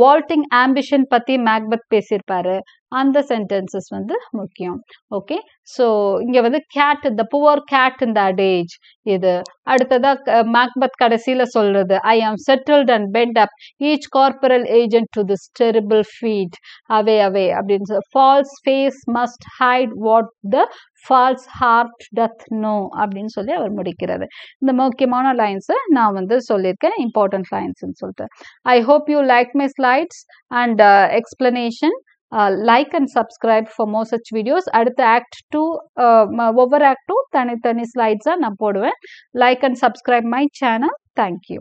A: வால்டிங் ஆம்பிஷன் பத்தி மேக்பத் பேசியிருப்பாரு அந்த சென்டென்சஸ் வந்து முக்கியம் ஓகே ஸோ இங்கே வந்து கேட் த புவர் கேட் இந்த அடேஜ் இது அடுத்ததாக மேக்பத் கடைசியில் சொல்கிறது I am settled and bend up each corporal agent to this terrible feat away away அப்படின்னு false face must hide what the false heart doth know அப்படின்னு சொல்லி அவர் முடிக்கிறது இந்த முக்கியமான லைன்ஸை நான் வந்து சொல்லியிருக்கேன் இம்பார்ட்டன்ட் லைன்ஸ்ன்னு சொல்லிட்டு I hope you like my slides and explanation like and subscribe for more such videos அடுத்த ஆக்ட் டூ ஒவ்வொரு ஆக்டும் தனித்தனி ஸ்லைட்ஸாக நான் போடுவேன் like and subscribe my channel thank you